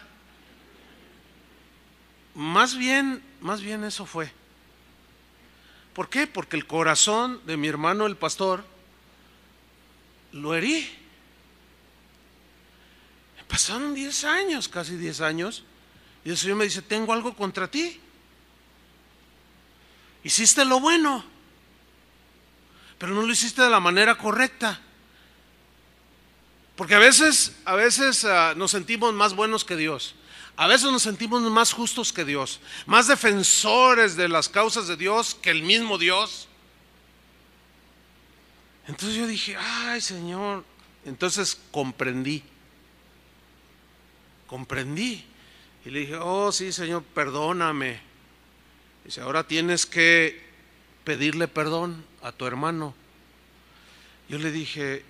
Más bien, más bien eso fue. ¿Por qué? Porque el corazón de mi hermano el pastor lo herí. Pasaron 10 años, casi 10 años, y el Señor me dice, tengo algo contra ti. Hiciste lo bueno, pero no lo hiciste de la manera correcta. Porque a veces, a veces ah, nos sentimos más buenos que Dios. A veces nos sentimos más justos que Dios, más defensores de las causas de Dios que el mismo Dios. Entonces yo dije, ay Señor, entonces comprendí, comprendí. Y le dije, oh sí Señor, perdóname. Dice, ahora tienes que pedirle perdón a tu hermano. Yo le dije,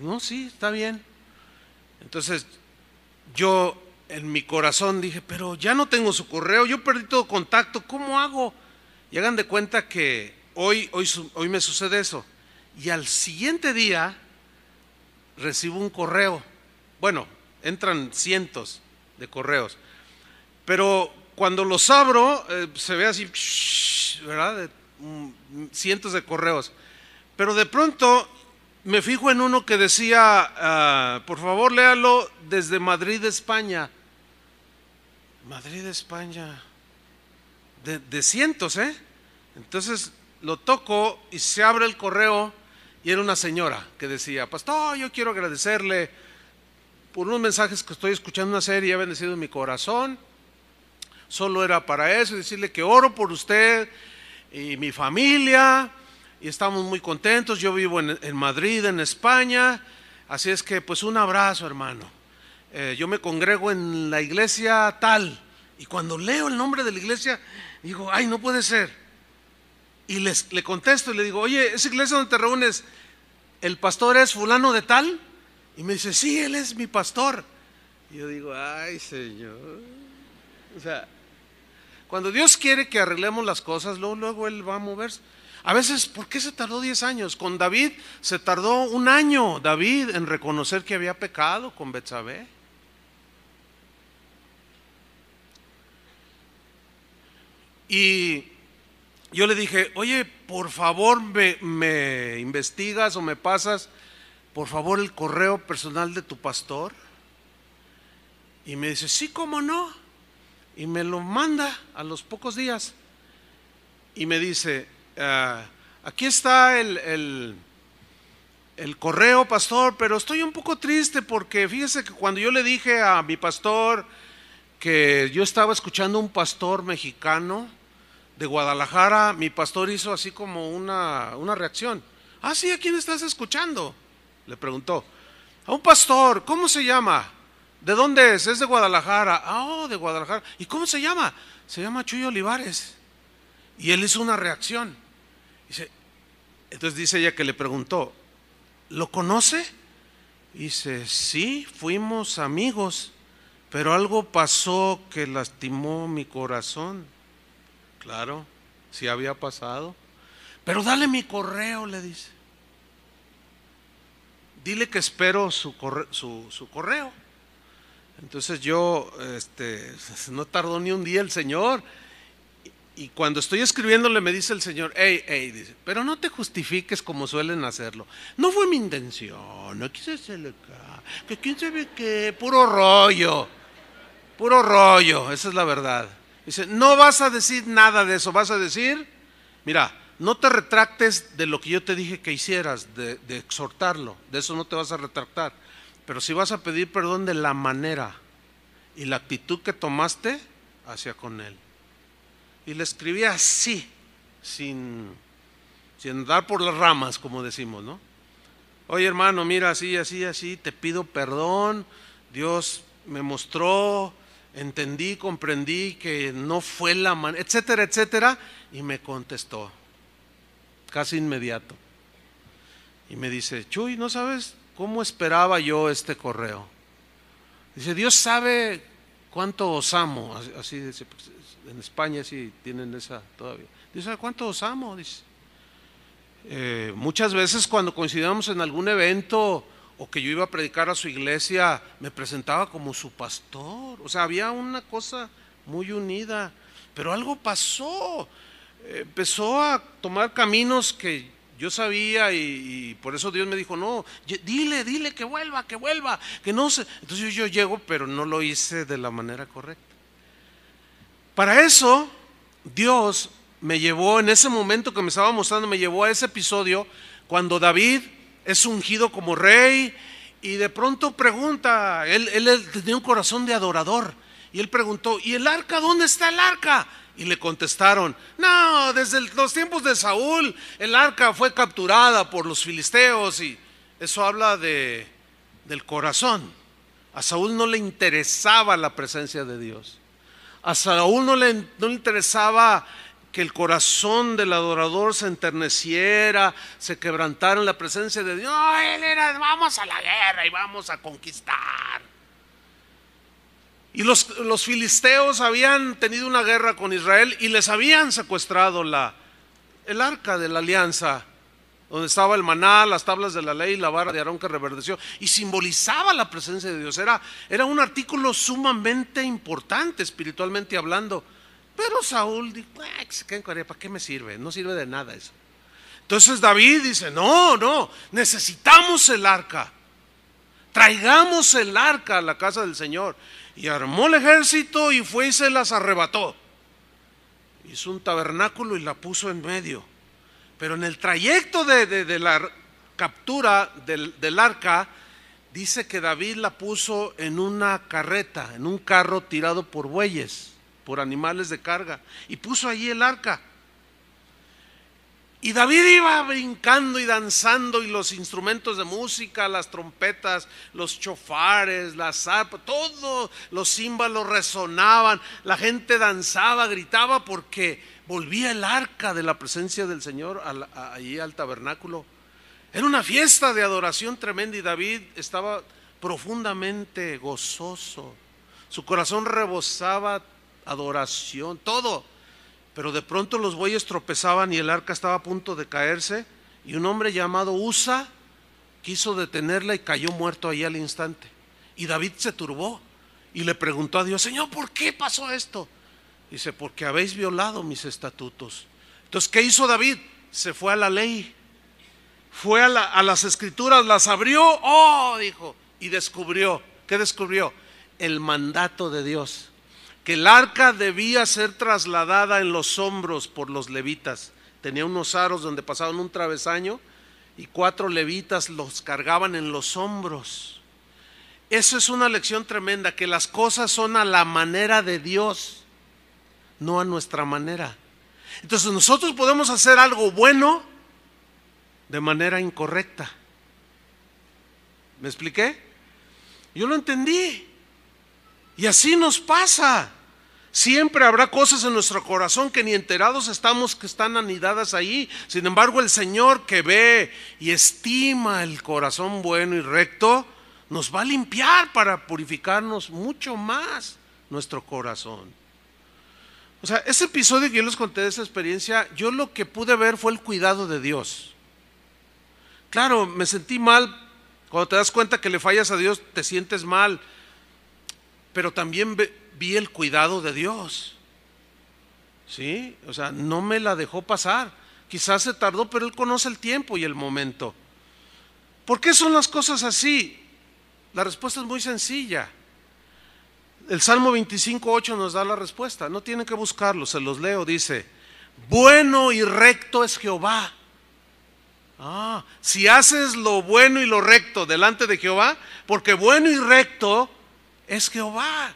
no, sí, está bien. Entonces yo en mi corazón dije, pero ya no tengo su correo, yo perdí todo contacto, ¿cómo hago? Y hagan de cuenta que hoy, hoy, hoy me sucede eso. Y al siguiente día recibo un correo. Bueno, entran cientos de correos. Pero cuando los abro, eh, se ve así, ¿verdad? Mm, cientos de correos. Pero de pronto me fijo en uno que decía, ah, por favor, léalo desde Madrid, España. Madrid, España. De, cientos, ¿eh? Entonces lo toco y se abre el correo y era una señora que decía, pastor, yo quiero agradecerle por unos mensajes que estoy escuchando una serie, ha bendecido mi corazón solo era para eso, decirle que oro por usted y mi familia, y estamos muy contentos, yo vivo en, Madrid, en España, así es que pues un abrazo hermano, eh, yo me congrego en la iglesia tal, y cuando leo el nombre de la iglesia, digo, ay, no puede ser. Y le contesto y le digo, oye, esa iglesia donde te reúnes, ¿el pastor es fulano de tal? Y me dice, sí, él es mi pastor. Y yo digo, ay, Señor. O sea, cuando Dios quiere que arreglemos las cosas, luego, Él va a moverse. A veces, ¿por qué se tardó 10 años? Con David se tardó un año David en reconocer que había pecado con Betsabé. Y yo le dije, oye, por favor me, investigas o me pasas, por favor, el correo personal de tu pastor. Y me dice, sí, ¿cómo no? y me lo manda a los pocos días y me dice, ah, aquí está el, el, correo, pastor, pero estoy un poco triste porque fíjese que cuando yo le dije a mi pastor que yo estaba escuchando a un pastor mexicano de Guadalajara, mi pastor hizo así como una, una reacción. Ah, sí, ¿a quién estás escuchando? Le preguntó. A un pastor, ¿cómo se llama? ¿De dónde es? Es de Guadalajara. Ah, de Guadalajara. ¿Y cómo se llama? Se llama Chuy Olivares. Y él hizo una reacción. Dice, entonces dice ella que le preguntó, ¿lo conoce? Dice, sí, fuimos amigos, pero algo pasó que lastimó mi corazón. Claro, sí había pasado. Pero dale mi correo, le dice. Dile que espero su, su correo. Entonces yo este, no tardó ni un día el Señor. Y cuando estoy escribiéndole me dice el Señor, hey, hey, dice, pero no te justifiques como suelen hacerlo. No fue mi intención, no quise hacerlo que quién sabe qué, puro rollo, puro rollo, esa es la verdad. Dice, no vas a decir nada de eso, vas a decir, mira, no te retractes de lo que yo te dije que hicieras, de exhortarlo, de eso no te vas a retractar pero si vas a pedir perdón de la manera y la actitud que tomaste hacia con él. Y le escribí así, sin, sin dar por las ramas, como decimos, ¿no? Oye hermano, mira, así, así, así, te pido perdón, Dios me mostró, entendí, comprendí que no fue la manera, etcétera, etcétera, y me contestó, casi inmediato. Y me dice, Chuy, ¿no sabes ¿Cómo esperaba yo este correo? Dice, Dios sabe cuánto os amo. Así, dice, pues, en España sí tienen esa todavía. Dios sabe cuánto os amo, dice. Eh, muchas veces cuando coincidíamos en algún evento o que yo iba a predicar a su iglesia, me presentaba como su pastor. O sea, había una cosa muy unida. Pero algo pasó. empezó a tomar caminos que yo sabía y, por eso Dios me dijo, no, dile, dile que vuelva, que vuelva, que no se... Entonces yo llego, pero no lo hice de la manera correcta. Para eso, Dios me llevó, en ese momento que me estaba mostrando, me llevó a ese episodio cuando David es ungido como rey y de pronto pregunta, él, él tenía un corazón de adorador. Y él preguntó, ¿y el arca? ¿Dónde está el arca? Y le contestaron, no, desde los tiempos de Saúl el arca fue capturada por los filisteos y eso habla de, del corazón. A Saúl no le interesaba la presencia de Dios. A Saúl no le, no le interesaba que el corazón del adorador se enterneciera, se quebrantara en la presencia de Dios. No, él era, vamos a la guerra y vamos a conquistar. Y los, filisteos habían tenido una guerra con Israel y les habían secuestrado la, el arca de la alianza, donde estaba el maná, las tablas de la ley, la vara de Aarón que reverdeció, y simbolizaba la presencia de Dios. Era, era un artículo sumamente importante espiritualmente hablando. Pero Saúl dijo, ah, ¿para qué me sirve? No sirve de nada eso. Entonces David dice, no, no, necesitamos el arca. Traigamos el arca a la casa del Señor y armó el ejército y fue y se las arrebató. Hizo un tabernáculo y la puso en medio. Pero en el trayecto de, la captura del, del arca, dice que David la puso en una carreta, en un carro tirado por bueyes, por animales de carga, y puso allí el arca. Y David iba brincando y danzando y los instrumentos de música, las trompetas, los chofares, las arpas, todos los címbalos resonaban, la gente danzaba, gritaba porque volvía el arca de la presencia del Señor allí al tabernáculo. Era una fiesta de adoración tremenda y David estaba profundamente gozoso. Su corazón rebosaba adoración, todo pero de pronto los bueyes tropezaban y el arca estaba a punto de caerse, y un hombre llamado Usa quiso detenerla y cayó muerto ahí al instante. Y David se turbó y le preguntó a Dios, Señor, ¿por qué pasó esto? Dice, porque habéis violado mis estatutos. Entonces, ¿qué hizo David? Se fue a la ley, fue a, a las escrituras, las abrió, oh, dijo, y descubrió, ¿qué descubrió? El mandato de Dios que el arca debía ser trasladada en los hombros por los levitas. Tenía unos aros donde pasaban un travesaño y cuatro levitas los cargaban en los hombros. Eso es una lección tremenda, que las cosas son a la manera de Dios, no a nuestra manera. Entonces nosotros podemos hacer algo bueno de manera incorrecta. ¿Me expliqué? Yo lo entendí. Y así nos pasa. Siempre habrá cosas en nuestro corazón que ni enterados estamos que están anidadas ahí. Sin embargo, el Señor que ve y estima el corazón bueno y recto, nos va a limpiar para purificarnos mucho más nuestro corazón. O sea, ese episodio que yo les conté de esa experiencia, yo lo que pude ver fue el cuidado de Dios. Claro, me sentí mal. Cuando te das cuenta que le fallas a Dios, te sientes mal pero también vi el cuidado de Dios. ¿Sí? O sea, no me la dejó pasar. Quizás se tardó, pero Él conoce el tiempo y el momento. ¿Por qué son las cosas así? La respuesta es muy sencilla. El Salmo 25.8 nos da la respuesta. No tienen que buscarlo, se los leo. Dice, bueno y recto es Jehová. Ah, si haces lo bueno y lo recto delante de Jehová, porque bueno y recto es Jehová.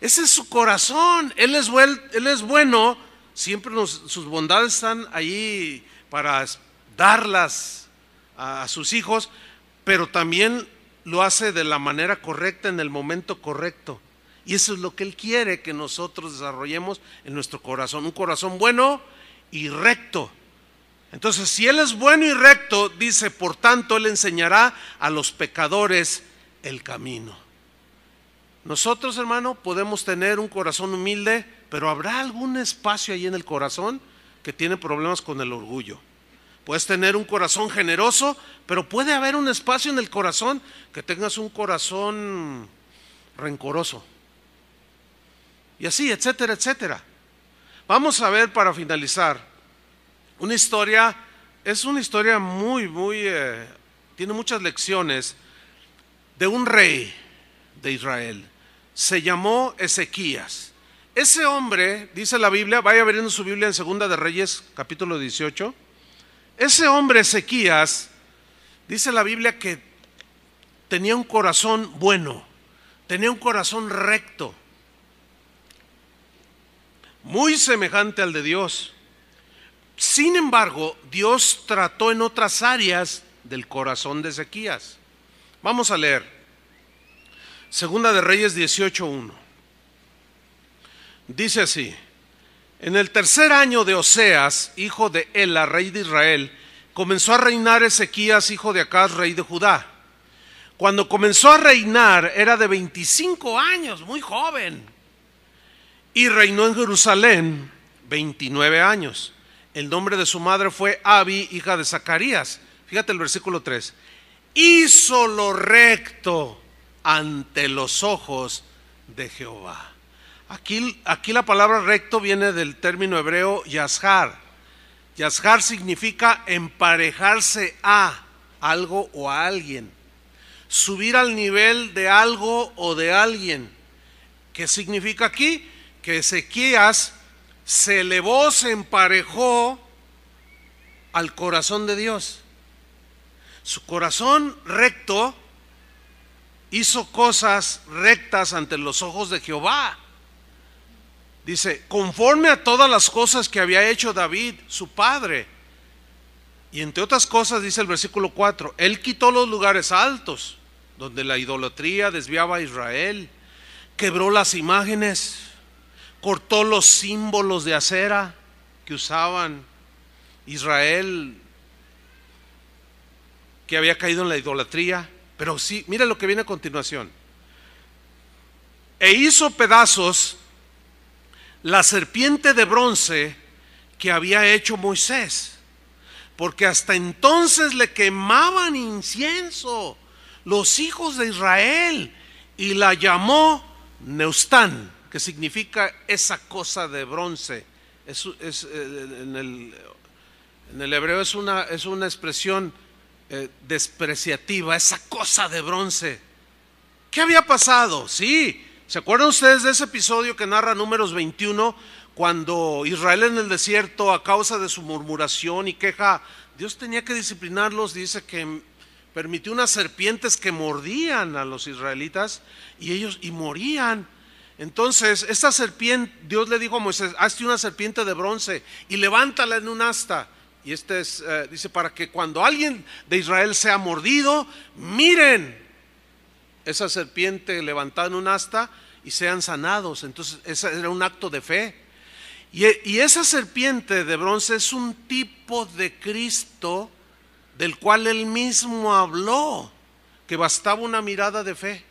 Ese es su corazón. Él es, él es bueno. Siempre sus bondades están ahí para darlas a, a sus hijos, pero también lo hace de la manera correcta, en el momento correcto. Y eso es lo que Él quiere que nosotros desarrollemos en nuestro corazón, un corazón bueno y recto. Entonces, si Él es bueno y recto, dice, por tanto, Él enseñará a los pecadores el camino. Nosotros, hermano, podemos tener un corazón humilde, pero habrá algún espacio ahí en el corazón que tiene problemas con el orgullo. Puedes tener un corazón generoso, pero puede haber un espacio en el corazón que tengas un corazón rencoroso. Y así, etcétera, etcétera. Vamos a ver para finalizar una historia, es una historia muy, muy, eh, tiene muchas lecciones de un rey de Israel se llamó Ezequías. Ese hombre, dice la Biblia, vaya abriendo su Biblia en Segunda de Reyes, capítulo 18. Ese hombre Ezequías, dice la Biblia que tenía un corazón bueno, tenía un corazón recto, muy semejante al de Dios. Sin embargo, Dios trató en otras áreas del corazón de Ezequías. Vamos a leer. Segunda de Reyes 18.1. Dice así, en el tercer año de Oseas, hijo de Ela, rey de Israel, comenzó a reinar Ezequías, hijo de Acaz, rey de Judá. Cuando comenzó a reinar era de 25 años, muy joven, y reinó en Jerusalén 29 años. El nombre de su madre fue Abi, hija de Zacarías. Fíjate el versículo 3. Hizo lo recto ante los ojos de Jehová. Aquí, aquí la palabra recto viene del término hebreo yazhar. Yazhar significa emparejarse a algo o a alguien. Subir al nivel de algo o de alguien. ¿Qué significa aquí? Que Ezequías se elevó, se emparejó al corazón de Dios. Su corazón recto hizo cosas rectas ante los ojos de Jehová. Dice, conforme a todas las cosas que había hecho David, su padre. Y entre otras cosas, dice el versículo 4, él quitó los lugares altos, donde la idolatría desviaba a Israel, quebró las imágenes, cortó los símbolos de acera que usaban Israel, que había caído en la idolatría pero sí, mira lo que viene a continuación. E hizo pedazos la serpiente de bronce que había hecho Moisés, porque hasta entonces le quemaban incienso los hijos de Israel y la llamó Neustán, que significa esa cosa de bronce. Eh, en, el, hebreo es una, es una expresión eh, despreciativa, esa cosa de bronce. ¿Qué había pasado? Sí, ¿se acuerdan ustedes de ese episodio que narra números 21, cuando Israel en el desierto, a causa de su murmuración y queja, Dios tenía que disciplinarlos, dice que permitió unas serpientes que mordían a los israelitas y ellos y morían. Entonces, esta serpiente, Dios le dijo a Moisés, hazte una serpiente de bronce y levántala en un asta. Y este es, eh, dice, para que cuando alguien de Israel sea mordido, miren esa serpiente levantada en un asta y sean sanados. Entonces, ese era un acto de fe. Y, y esa serpiente de bronce es un tipo de Cristo del cual él mismo habló, que bastaba una mirada de fe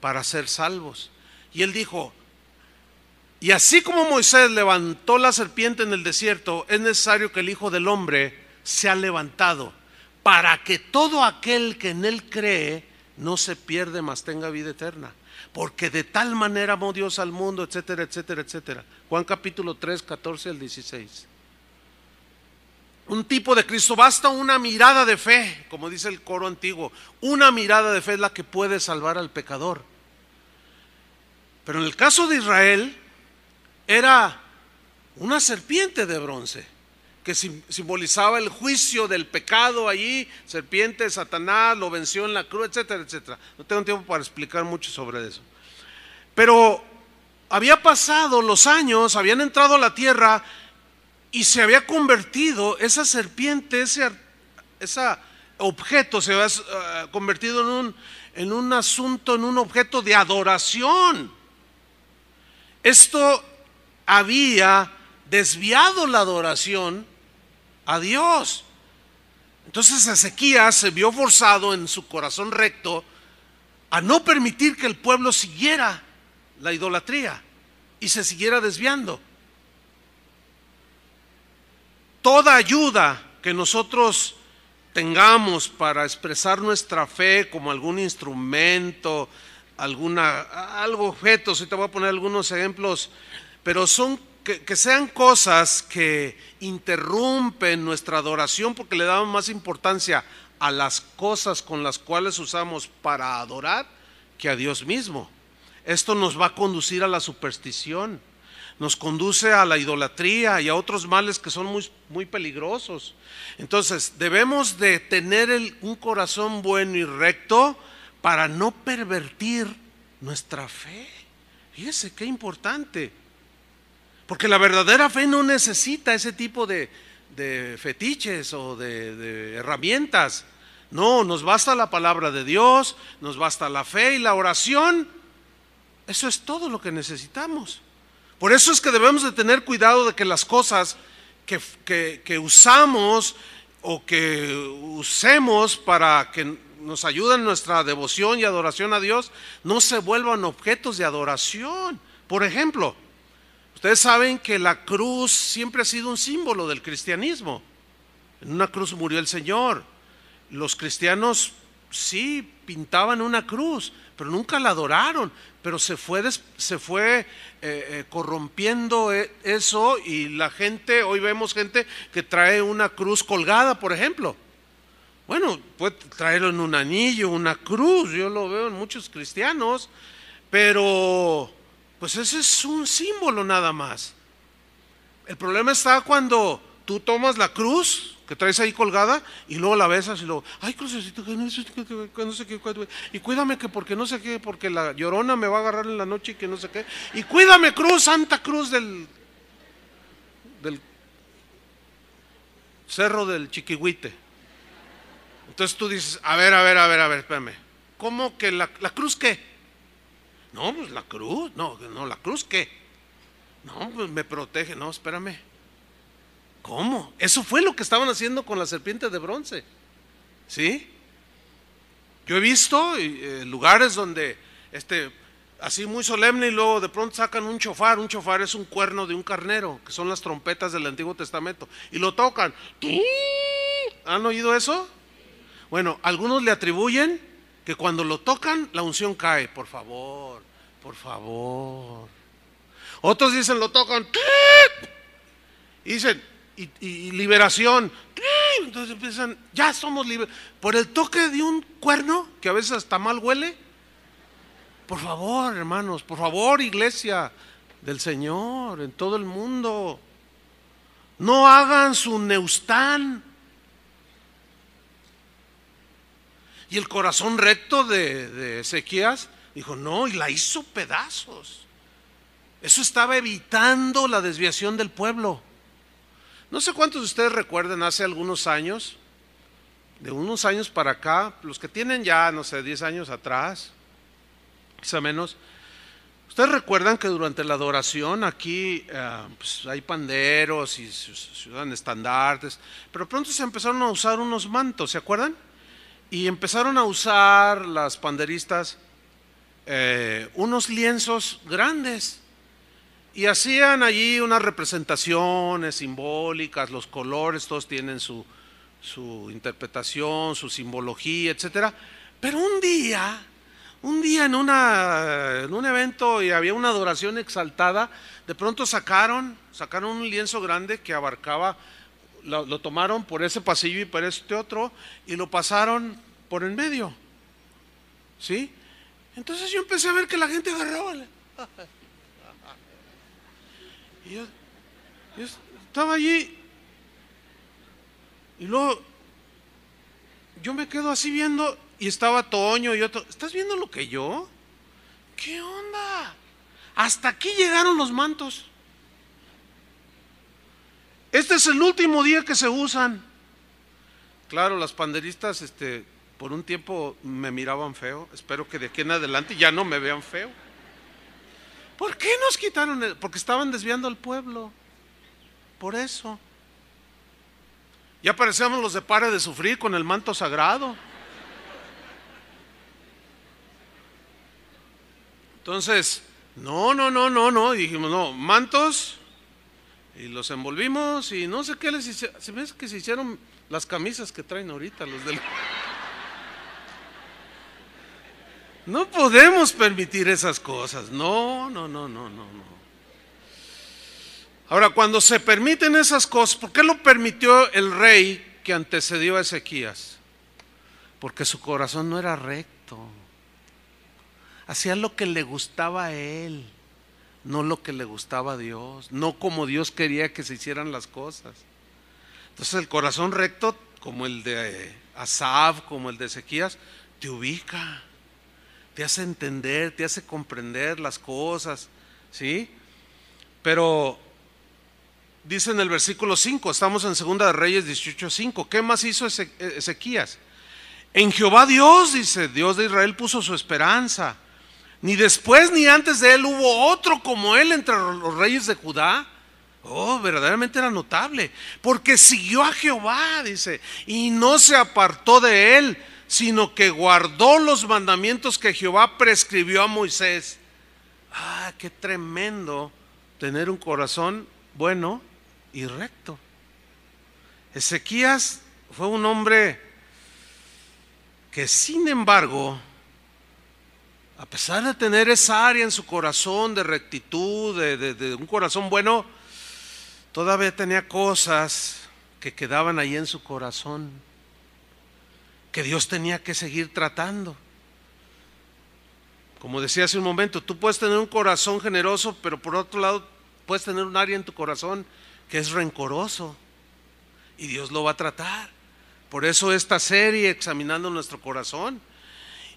para ser salvos. Y él dijo, y así como Moisés levantó la serpiente en el desierto, es necesario que el Hijo del Hombre sea levantado para que todo aquel que en él cree no se pierde, mas tenga vida eterna. Porque de tal manera amó Dios al mundo, etcétera, etcétera, etcétera. Juan capítulo 3, 14 al 16. Un tipo de Cristo, basta una mirada de fe, como dice el coro antiguo. Una mirada de fe es la que puede salvar al pecador. Pero en el caso de Israel, era una serpiente de bronce que simbolizaba el juicio del pecado allí, serpiente, Satanás, lo venció en la cruz, etcétera, etcétera. No tengo tiempo para explicar mucho sobre eso. Pero había pasado los años, habían entrado a la tierra y se había convertido esa serpiente, ese, objeto se había eh, convertido en un, en un asunto, en un objeto de adoración. Esto había desviado la adoración a Dios. Entonces Ezequías se vio forzado en su corazón recto a no permitir que el pueblo siguiera la idolatría y se siguiera desviando. Toda ayuda que nosotros tengamos para expresar nuestra fe como algún instrumento, alguna, algo objeto, si te voy a poner algunos ejemplos pero son que, sean cosas que interrumpen nuestra adoración porque le damos más importancia a las cosas con las cuales usamos para adorar que a Dios mismo. Esto nos va a conducir a la superstición, nos conduce a la idolatría y a otros males que son muy, muy peligrosos. Entonces, debemos de tener un corazón bueno y recto para no pervertir nuestra fe. Fíjese qué importante. Porque la verdadera fe no necesita ese tipo de, fetiches o de, herramientas. No, nos basta la palabra de Dios, nos basta la fe y la oración. Eso es todo lo que necesitamos. Por eso es que debemos de tener cuidado de que las cosas que, que usamos o que usemos para que nos ayuden nuestra devoción y adoración a Dios no se vuelvan objetos de adoración. Por ejemplo, Ustedes saben que la cruz siempre ha sido un símbolo del cristianismo. En una cruz murió el Señor. Los cristianos sí pintaban una cruz, pero nunca la adoraron. Pero se fue, se fue eh, eh, corrompiendo eh, eso y la gente, hoy vemos gente que trae una cruz colgada, por ejemplo. Bueno, puede traerlo en un anillo, una cruz, yo lo veo en muchos cristianos, pero pues ese es un símbolo nada más. El problema está cuando tú tomas la cruz que traes ahí colgada y luego la besas y luego, ay, crucecito, no sé qué, y cuídame que porque no sé qué, porque la llorona me va a agarrar en la noche y que no sé qué, y cuídame cruz, santa cruz del, del cerro del Chiquihuite. Entonces tú dices, a ver, a ver, a ver, a ver, espérame, ¿cómo que la, la cruz qué? No, pues la cruz, no, no, la cruz qué. No, pues me protege, no, espérame. ¿Cómo? Eso fue lo que estaban haciendo con la serpiente de bronce. ¿Sí? Yo he visto eh, lugares donde, este, así muy solemne y luego de pronto sacan un chofar. Un chofar es un cuerno de un carnero, que son las trompetas del Antiguo Testamento, y lo tocan. ¿Han oído eso? Bueno, algunos le atribuyen que cuando lo tocan la unción cae. Por favor, por favor. Otros dicen lo tocan. Y dicen, y, liberación. Entonces empiezan, ya somos libres. Por el toque de un cuerno, que a veces hasta mal huele. Por favor, hermanos, por favor, iglesia del Señor en todo el mundo. No hagan su neustán Y el corazón recto de, de Ezequías dijo, no, y la hizo pedazos. Eso estaba evitando la desviación del pueblo. No sé cuántos de ustedes recuerdan hace algunos años, de unos años para acá, los que tienen ya, no sé, 10 años atrás, quizá menos, ustedes recuerdan que durante la adoración aquí eh, pues, hay panderos y se usan estandartes, pero pronto se empezaron a usar unos mantos, ¿se acuerdan? Y empezaron a usar las panderistas eh, unos lienzos grandes y hacían allí unas representaciones simbólicas, los colores, todos tienen su, su interpretación, su simbología, etcétera. Pero un día, un día en, una, en un evento y había una adoración exaltada, de pronto sacaron, sacaron un lienzo grande que abarcaba lo, tomaron por ese pasillo y por este otro y lo pasaron por en medio. ¿Sí? Entonces yo empecé a ver que la gente agarraba. yo estaba allí y luego yo me quedo así viendo y estaba Toño y otro. ¿Estás viendo lo que yo? ¿Qué onda? Hasta aquí llegaron los mantos. Este es el último día que se usan. Claro, las panderistas este, por un tiempo me miraban feo. Espero que de aquí en adelante ya no me vean feo. ¿Por qué nos quitaron? Porque estaban desviando al pueblo. Por eso. Ya parecíamos los de para de sufrir con el manto sagrado. Entonces, no, no, no, no, no. dijimos, no, mantos y los envolvimos y no sé qué les hicieron. Se me que se hicieron las camisas que traen ahorita los del... No podemos permitir esas cosas. No, no, no, no, no, no. Ahora, cuando se permiten esas cosas, ¿por qué lo permitió el rey que antecedió a Ezequías? Porque su corazón no era recto. Hacía lo que le gustaba a él no lo que le gustaba a Dios, no como Dios quería que se hicieran las cosas. Entonces el corazón recto, como el de Asaf, como el de Ezequías, te ubica, te hace entender, te hace comprender las cosas, ¿sí? Pero dice en el versículo 5, estamos en Segunda de Reyes 18:5, ¿qué más hizo Ezequías? En Jehová Dios, dice, Dios de Israel puso su esperanza ni después ni antes de él hubo otro como él entre los reyes de Judá. Oh, verdaderamente era notable, porque siguió a Jehová, dice, y no se apartó de él, sino que guardó los mandamientos que Jehová prescribió a Moisés. Ah, qué tremendo tener un corazón bueno y recto. Ezequías fue un hombre que sin embargo a pesar de tener esa área en su corazón de rectitud, de, un corazón bueno, todavía tenía cosas que quedaban ahí en su corazón, que Dios tenía que seguir tratando. Como decía hace un momento, tú puedes tener un corazón generoso, pero por otro lado puedes tener un área en tu corazón que es rencoroso y Dios lo va a tratar. Por eso esta serie, examinando nuestro corazón,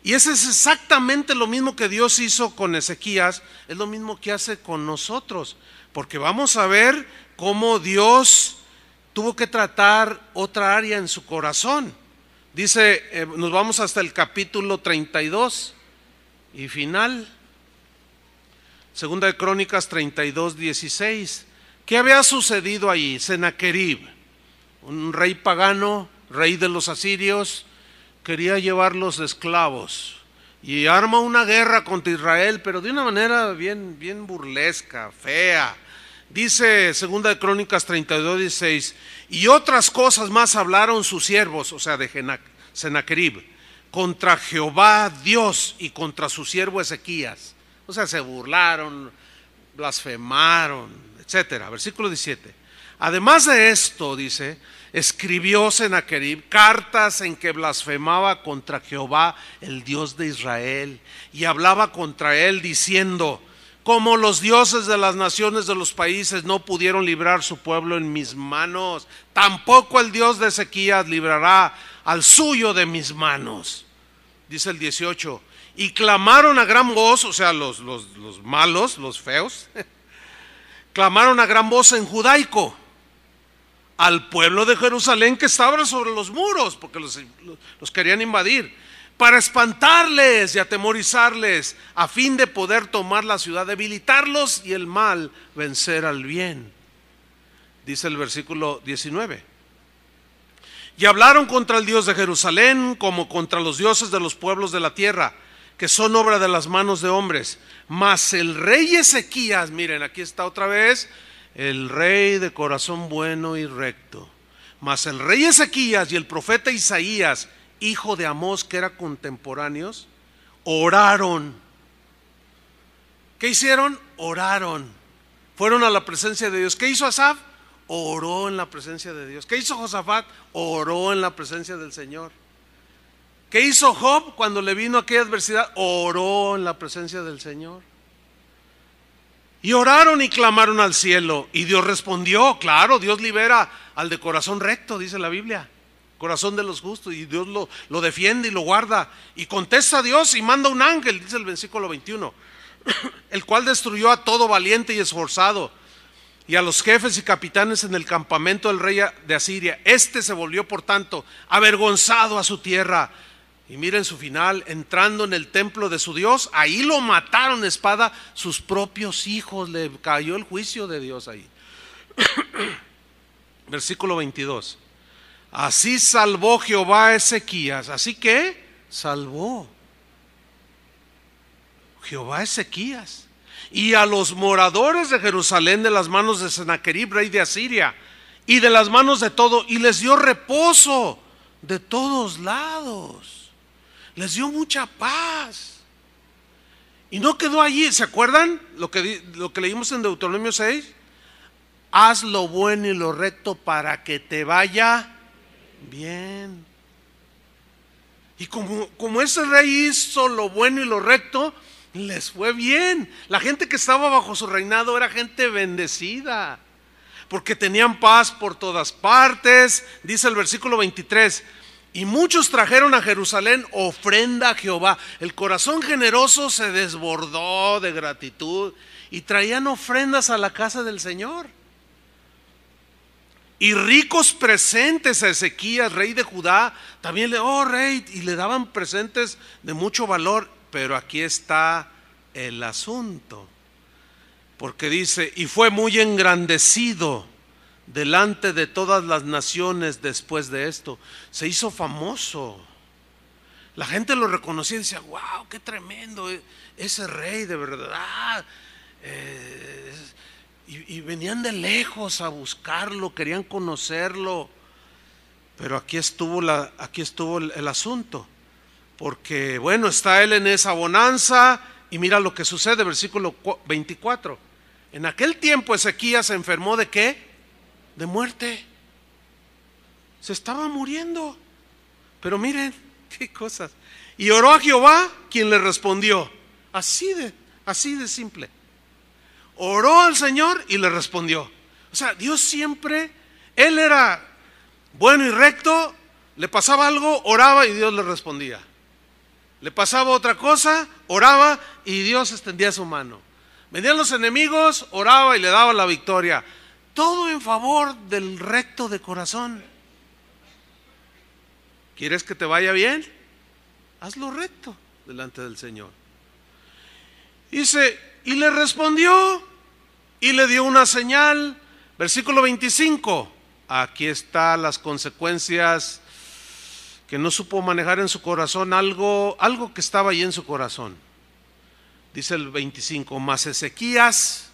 y ese es exactamente lo mismo que Dios hizo con Ezequías, es lo mismo que hace con nosotros, porque vamos a ver cómo Dios tuvo que tratar otra área en su corazón. Dice, eh, nos vamos hasta el capítulo 32 y final. Segunda de Crónicas 32, ¿Qué había sucedido ahí? Senaquerib, un rey pagano, rey de los asirios, quería llevarlos los esclavos y arma una guerra contra Israel, pero de una manera bien, bien burlesca, fea. Dice Segunda de Crónicas 32, 16, y otras cosas más hablaron sus siervos, o sea, de Senaquerib, contra Jehová Dios y contra su siervo Ezequías. O sea, se burlaron, blasfemaron, etcétera. Versículo 17. Además de esto, dice, Escribió Senaquerib cartas en que blasfemaba contra Jehová, el Dios de Israel, y hablaba contra él diciendo, como los dioses de las naciones de los países no pudieron librar su pueblo en mis manos, tampoco el Dios de Ezequías librará al suyo de mis manos. Dice el 18, y clamaron a gran voz, o sea, los, los, los malos, los feos, clamaron a gran voz en judaico al pueblo de Jerusalén que estaba sobre los muros, porque los, los querían invadir, para espantarles y atemorizarles, a fin de poder tomar la ciudad, debilitarlos y el mal vencer al bien. Dice el versículo 19. Y hablaron contra el Dios de Jerusalén como contra los dioses de los pueblos de la tierra, que son obra de las manos de hombres. Mas el rey Ezequías, miren, aquí está otra vez el rey de corazón bueno y recto. Mas el rey Ezequías y el profeta Isaías, hijo de Amós, que eran contemporáneos, oraron. ¿Qué hicieron? Oraron. Fueron a la presencia de Dios. ¿Qué hizo Asaf? Oró en la presencia de Dios. ¿Qué hizo Josafat? Oró en la presencia del Señor. ¿Qué hizo Job cuando le vino aquella adversidad? Oró en la presencia del Señor. Y oraron y clamaron al cielo. Y Dios respondió, claro, Dios libera al de corazón recto, dice la Biblia. Corazón de los justos. Y Dios lo, lo defiende y lo guarda. Y contesta a Dios y manda un ángel, dice el versículo 21. El cual destruyó a todo valiente y esforzado. Y a los jefes y capitanes en el campamento del rey de Asiria. Este se volvió, por tanto, avergonzado a su tierra y miren su final, entrando en el templo de su Dios, ahí lo mataron espada, sus propios hijos, le cayó el juicio de Dios ahí. Versículo 22. Así salvó Jehová a Ezequías, así que salvó Jehová Ezequías y a los moradores de Jerusalén de las manos de Sennacherib, rey de Asiria, y de las manos de todo, y les dio reposo de todos lados les dio mucha paz. Y no quedó allí, ¿se acuerdan lo que, lo que leímos en Deuteronomio 6? Haz lo bueno y lo recto para que te vaya bien. Y como, como ese rey hizo lo bueno y lo recto, les fue bien. La gente que estaba bajo su reinado era gente bendecida, porque tenían paz por todas partes. Dice el versículo 23, y muchos trajeron a Jerusalén ofrenda a Jehová. El corazón generoso se desbordó de gratitud y traían ofrendas a la casa del Señor. Y ricos presentes a Ezequías, rey de Judá, también le, oh, rey, y le daban presentes de mucho valor. Pero aquí está el asunto. Porque dice, y fue muy engrandecido delante de todas las naciones después de esto. Se hizo famoso. La gente lo reconocía y decía, wow, qué tremendo, eh, ese rey de verdad. Eh, y, venían de lejos a buscarlo, querían conocerlo. Pero aquí estuvo, la, aquí estuvo el, asunto, porque bueno, está él en esa bonanza y mira lo que sucede, versículo 24. En aquel tiempo Ezequías se enfermó de qué? de muerte. Se estaba muriendo. Pero miren qué cosas. Y oró a Jehová, quien le respondió. Así de, así de simple. Oró al Señor y le respondió. O sea, Dios siempre, Él era bueno y recto, le pasaba algo, oraba y Dios le respondía. Le pasaba otra cosa, oraba y Dios extendía su mano. Venían los enemigos, oraba y le daba la victoria todo en favor del recto de corazón. ¿Quieres que te vaya bien? Hazlo recto delante del Señor. Dice, y le respondió y le dio una señal. Versículo 25. Aquí están las consecuencias que no supo manejar en su corazón algo, algo que estaba ahí en su corazón. Dice el 25, más Ezequías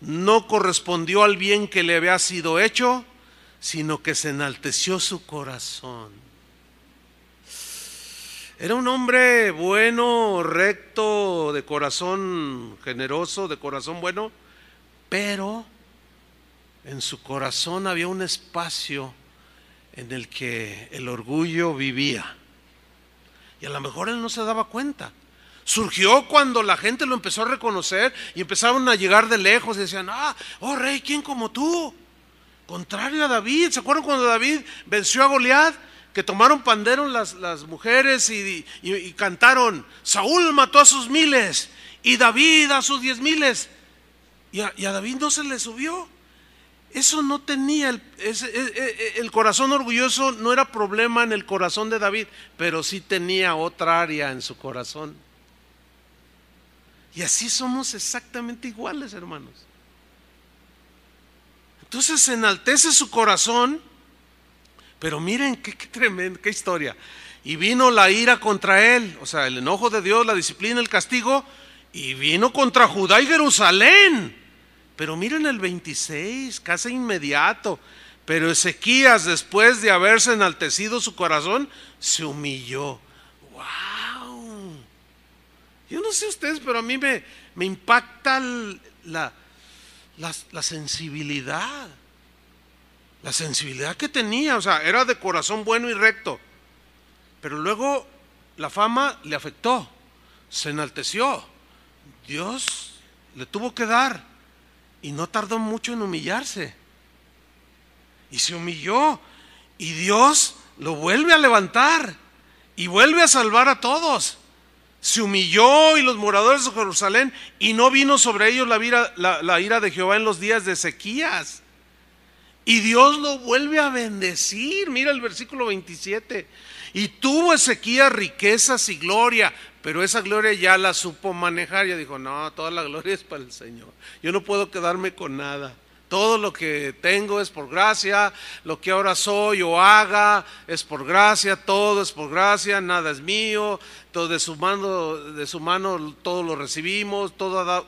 no correspondió al bien que le había sido hecho, sino que se enalteció su corazón. Era un hombre bueno, recto, de corazón generoso, de corazón bueno, pero en su corazón había un espacio en el que el orgullo vivía. Y a lo mejor él no se daba cuenta surgió cuando la gente lo empezó a reconocer y empezaron a llegar de lejos y decían, ah, oh rey, ¿quién como tú? Contrario a David, ¿se acuerdan cuando David venció a Goliat? Que tomaron panderos las, mujeres y, cantaron, Saúl mató a sus miles y David a sus diez miles. Y a, David no se le subió. Eso no tenía, el, e, e, e, el corazón orgulloso no era problema en el corazón de David, pero sí tenía otra área en su corazón. Y así somos exactamente iguales, hermanos. Entonces se enaltece su corazón, pero miren qué, qué qué historia. Y vino la ira contra él, o sea, el enojo de Dios, la disciplina, el castigo, y vino contra Judá y Jerusalén. Pero miren el 26, casi inmediato. Pero Ezequías, después de haberse enaltecido su corazón, se humilló. ¡Wow! Yo no sé ustedes, pero a mí me, me impacta la, la sensibilidad. La sensibilidad que tenía, o sea, era de corazón bueno y recto. Pero luego la fama le afectó, se enalteció. Dios le tuvo que dar y no tardó mucho en humillarse. Y se humilló y Dios lo vuelve a levantar y vuelve a salvar a todos se humilló y los moradores de Jerusalén, y no vino sobre ellos la, ira, la, ira de Jehová en los días de Ezequías. Y Dios lo vuelve a bendecir. Mira el versículo 27. Y tuvo Ezequías riquezas y gloria, pero esa gloria ya la supo manejar. Ya dijo, no, toda la gloria es para el Señor. Yo no puedo quedarme con nada. Todo lo que tengo es por gracia, lo que ahora soy o haga es por gracia, todo es por gracia, nada es mío, todo de su mano, de su mano todo lo recibimos, toda,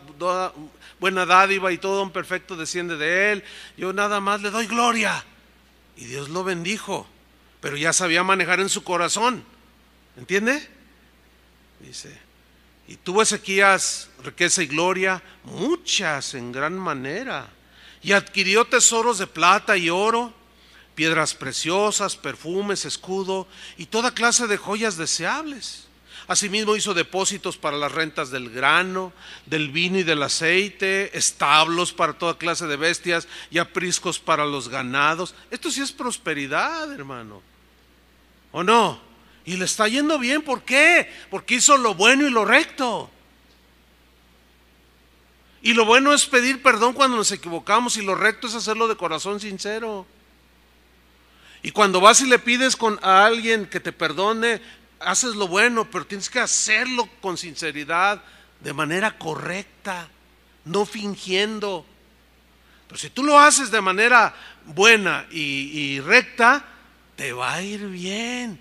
buena dádiva y todo un perfecto desciende de él. Yo nada más le doy gloria. Y Dios lo bendijo, pero ya sabía manejar en su corazón. ¿Entiende? Dice, y tuvo Ezequías riqueza y gloria, muchas en gran manera y adquirió tesoros de plata y oro, piedras preciosas, perfumes, escudo y toda clase de joyas deseables. Asimismo hizo depósitos para las rentas del grano, del vino y del aceite, establos para toda clase de bestias y apriscos para los ganados. Esto sí es prosperidad, hermano. ¿O no? Y le está yendo bien, ¿por qué? Porque hizo lo bueno y lo recto. Y lo bueno es pedir perdón cuando nos equivocamos y lo recto es hacerlo de corazón sincero. Y cuando vas y le pides con, a alguien que te perdone, haces lo bueno, pero tienes que hacerlo con sinceridad, de manera correcta, no fingiendo. Pero si tú lo haces de manera buena y, y recta, te va a ir bien.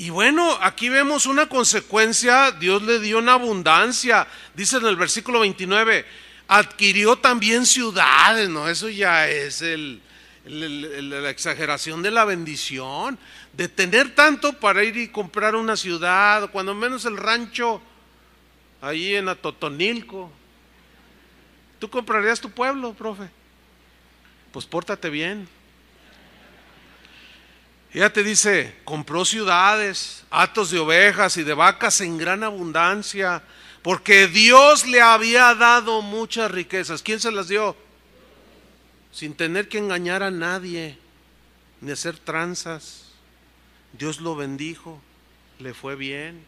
Y bueno, aquí vemos una consecuencia, Dios le dio una abundancia, dice en el versículo 29, adquirió también ciudades, ¿no? Eso ya es la exageración de la bendición, de tener tanto para ir y comprar una ciudad, cuando menos el rancho ahí en Atotonilco. ¿Tú comprarías tu pueblo, profe? Pues pórtate bien. Ella te dice, compró ciudades, atos de ovejas y de vacas en gran abundancia, porque Dios le había dado muchas riquezas. ¿Quién se las dio? Sin tener que engañar a nadie, ni hacer tranzas. Dios lo bendijo, le fue bien.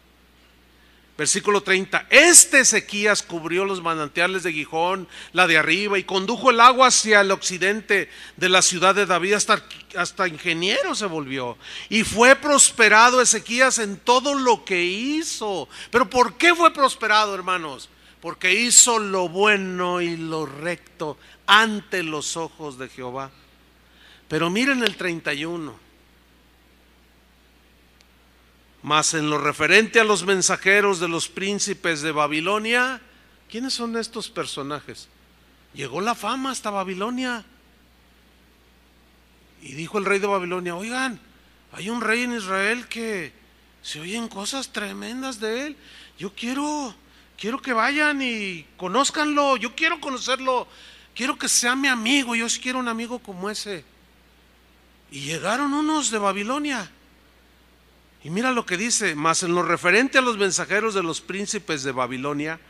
Versículo 30. Este Ezequías cubrió los manantiales de Gijón, la de arriba, y condujo el agua hacia el occidente de la ciudad de David, hasta, hasta ingeniero se volvió. Y fue prosperado Ezequías en todo lo que hizo. Pero ¿por qué fue prosperado, hermanos? Porque hizo lo bueno y lo recto ante los ojos de Jehová. Pero miren el 31 más en lo referente a los mensajeros de los príncipes de Babilonia, ¿quiénes son estos personajes? Llegó la fama hasta Babilonia. Y dijo el rey de Babilonia, oigan, hay un rey en Israel que se oyen cosas tremendas de él. Yo quiero, quiero que vayan y conozcanlo, yo quiero conocerlo, quiero que sea mi amigo, yo quiero un amigo como ese. Y llegaron unos de Babilonia y mira lo que dice, más en lo referente a los mensajeros de los príncipes de Babilonia,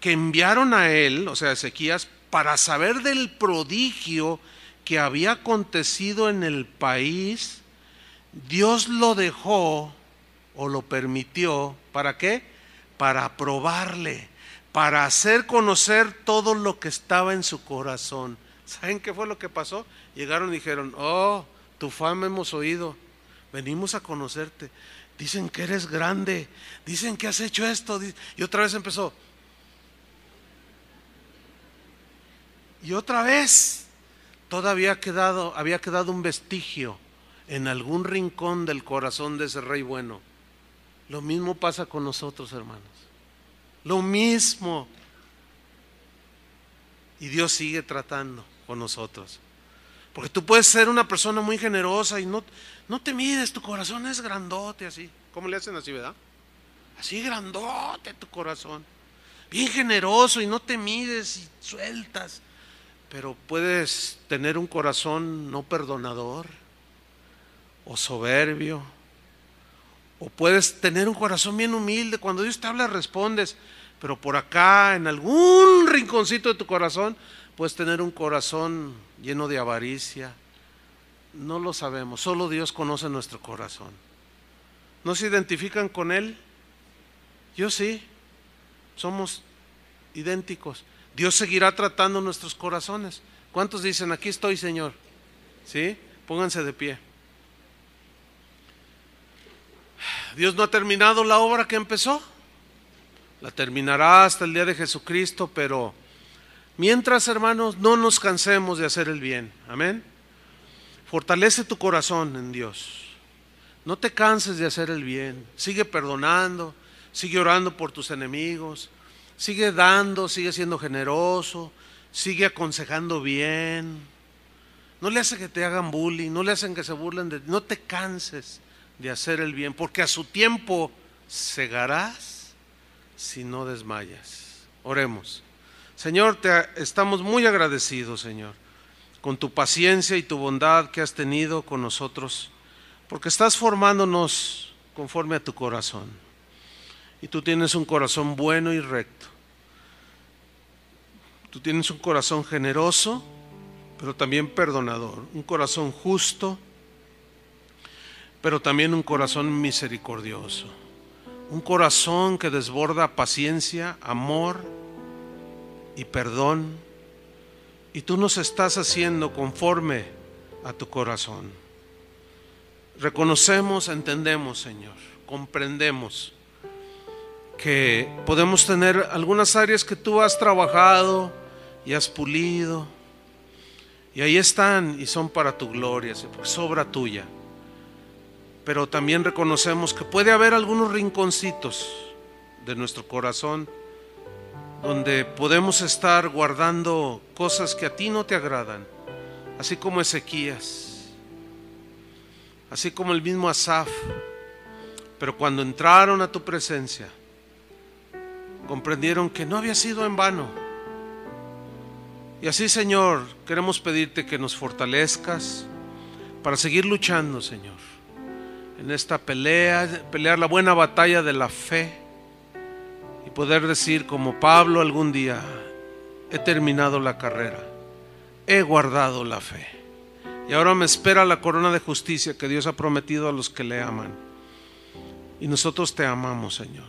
que enviaron a él, o sea, Ezequías, para saber del prodigio que había acontecido en el país, Dios lo dejó o lo permitió, ¿para qué? Para probarle, para hacer conocer todo lo que estaba en su corazón. ¿Saben qué fue lo que pasó? Llegaron y dijeron, oh, tu fama hemos oído venimos a conocerte. Dicen que eres grande, dicen que has hecho esto. Y otra vez empezó. Y otra vez, todavía quedado, había quedado un vestigio en algún rincón del corazón de ese rey bueno. Lo mismo pasa con nosotros, hermanos. Lo mismo. Y Dios sigue tratando con nosotros. Porque tú puedes ser una persona muy generosa y no, no te mides, tu corazón es grandote así. ¿Cómo le hacen así, verdad? Así grandote tu corazón. Bien generoso y no te mides y sueltas. Pero puedes tener un corazón no perdonador o soberbio. O puedes tener un corazón bien humilde. Cuando Dios te habla respondes. Pero por acá, en algún rinconcito de tu corazón, Puedes tener un corazón lleno de avaricia. No lo sabemos. Solo Dios conoce nuestro corazón. ¿No se identifican con Él? Yo sí. Somos idénticos. Dios seguirá tratando nuestros corazones. ¿Cuántos dicen, aquí estoy, Señor? ¿Sí? Pónganse de pie. Dios no ha terminado la obra que empezó. La terminará hasta el día de Jesucristo, pero Mientras, hermanos, no nos cansemos de hacer el bien. Amén. Fortalece tu corazón en Dios. No te canses de hacer el bien. Sigue perdonando, sigue orando por tus enemigos, sigue dando, sigue siendo generoso, sigue aconsejando bien. No le hace que te hagan bullying, no le hacen que se burlen de ti. No te canses de hacer el bien, porque a su tiempo Cegarás si no desmayas. Oremos. Señor, te estamos muy agradecidos, Señor, con tu paciencia y tu bondad que has tenido con nosotros, porque estás formándonos conforme a tu corazón. Y tú tienes un corazón bueno y recto. Tú tienes un corazón generoso, pero también perdonador, un corazón justo, pero también un corazón misericordioso, un corazón que desborda paciencia, amor y perdón y tú nos estás haciendo conforme a tu corazón. Reconocemos, entendemos, Señor, comprendemos que podemos tener algunas áreas que tú has trabajado y has pulido. Y ahí están y son para tu gloria, porque es obra tuya. Pero también reconocemos que puede haber algunos rinconcitos de nuestro corazón donde podemos estar guardando cosas que a ti no te agradan, así como Ezequías, así como el mismo Asaf, pero cuando entraron a tu presencia, comprendieron que no había sido en vano. Y así, Señor, queremos pedirte que nos fortalezcas para seguir luchando, Señor, en esta pelea, pelear la buena batalla de la fe poder decir como Pablo algún día, he terminado la carrera, he guardado la fe. Y ahora me espera la corona de justicia que Dios ha prometido a los que le aman. Y nosotros te amamos, Señor.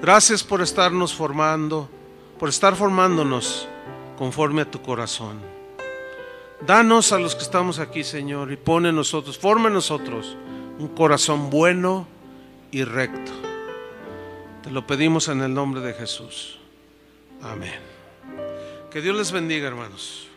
Gracias por estarnos formando, por estar formándonos conforme a tu corazón. Danos a los que estamos aquí, Señor, y pone nosotros, forme nosotros un corazón bueno y recto te lo pedimos en el nombre de Jesús. Amén. Que Dios les bendiga, hermanos.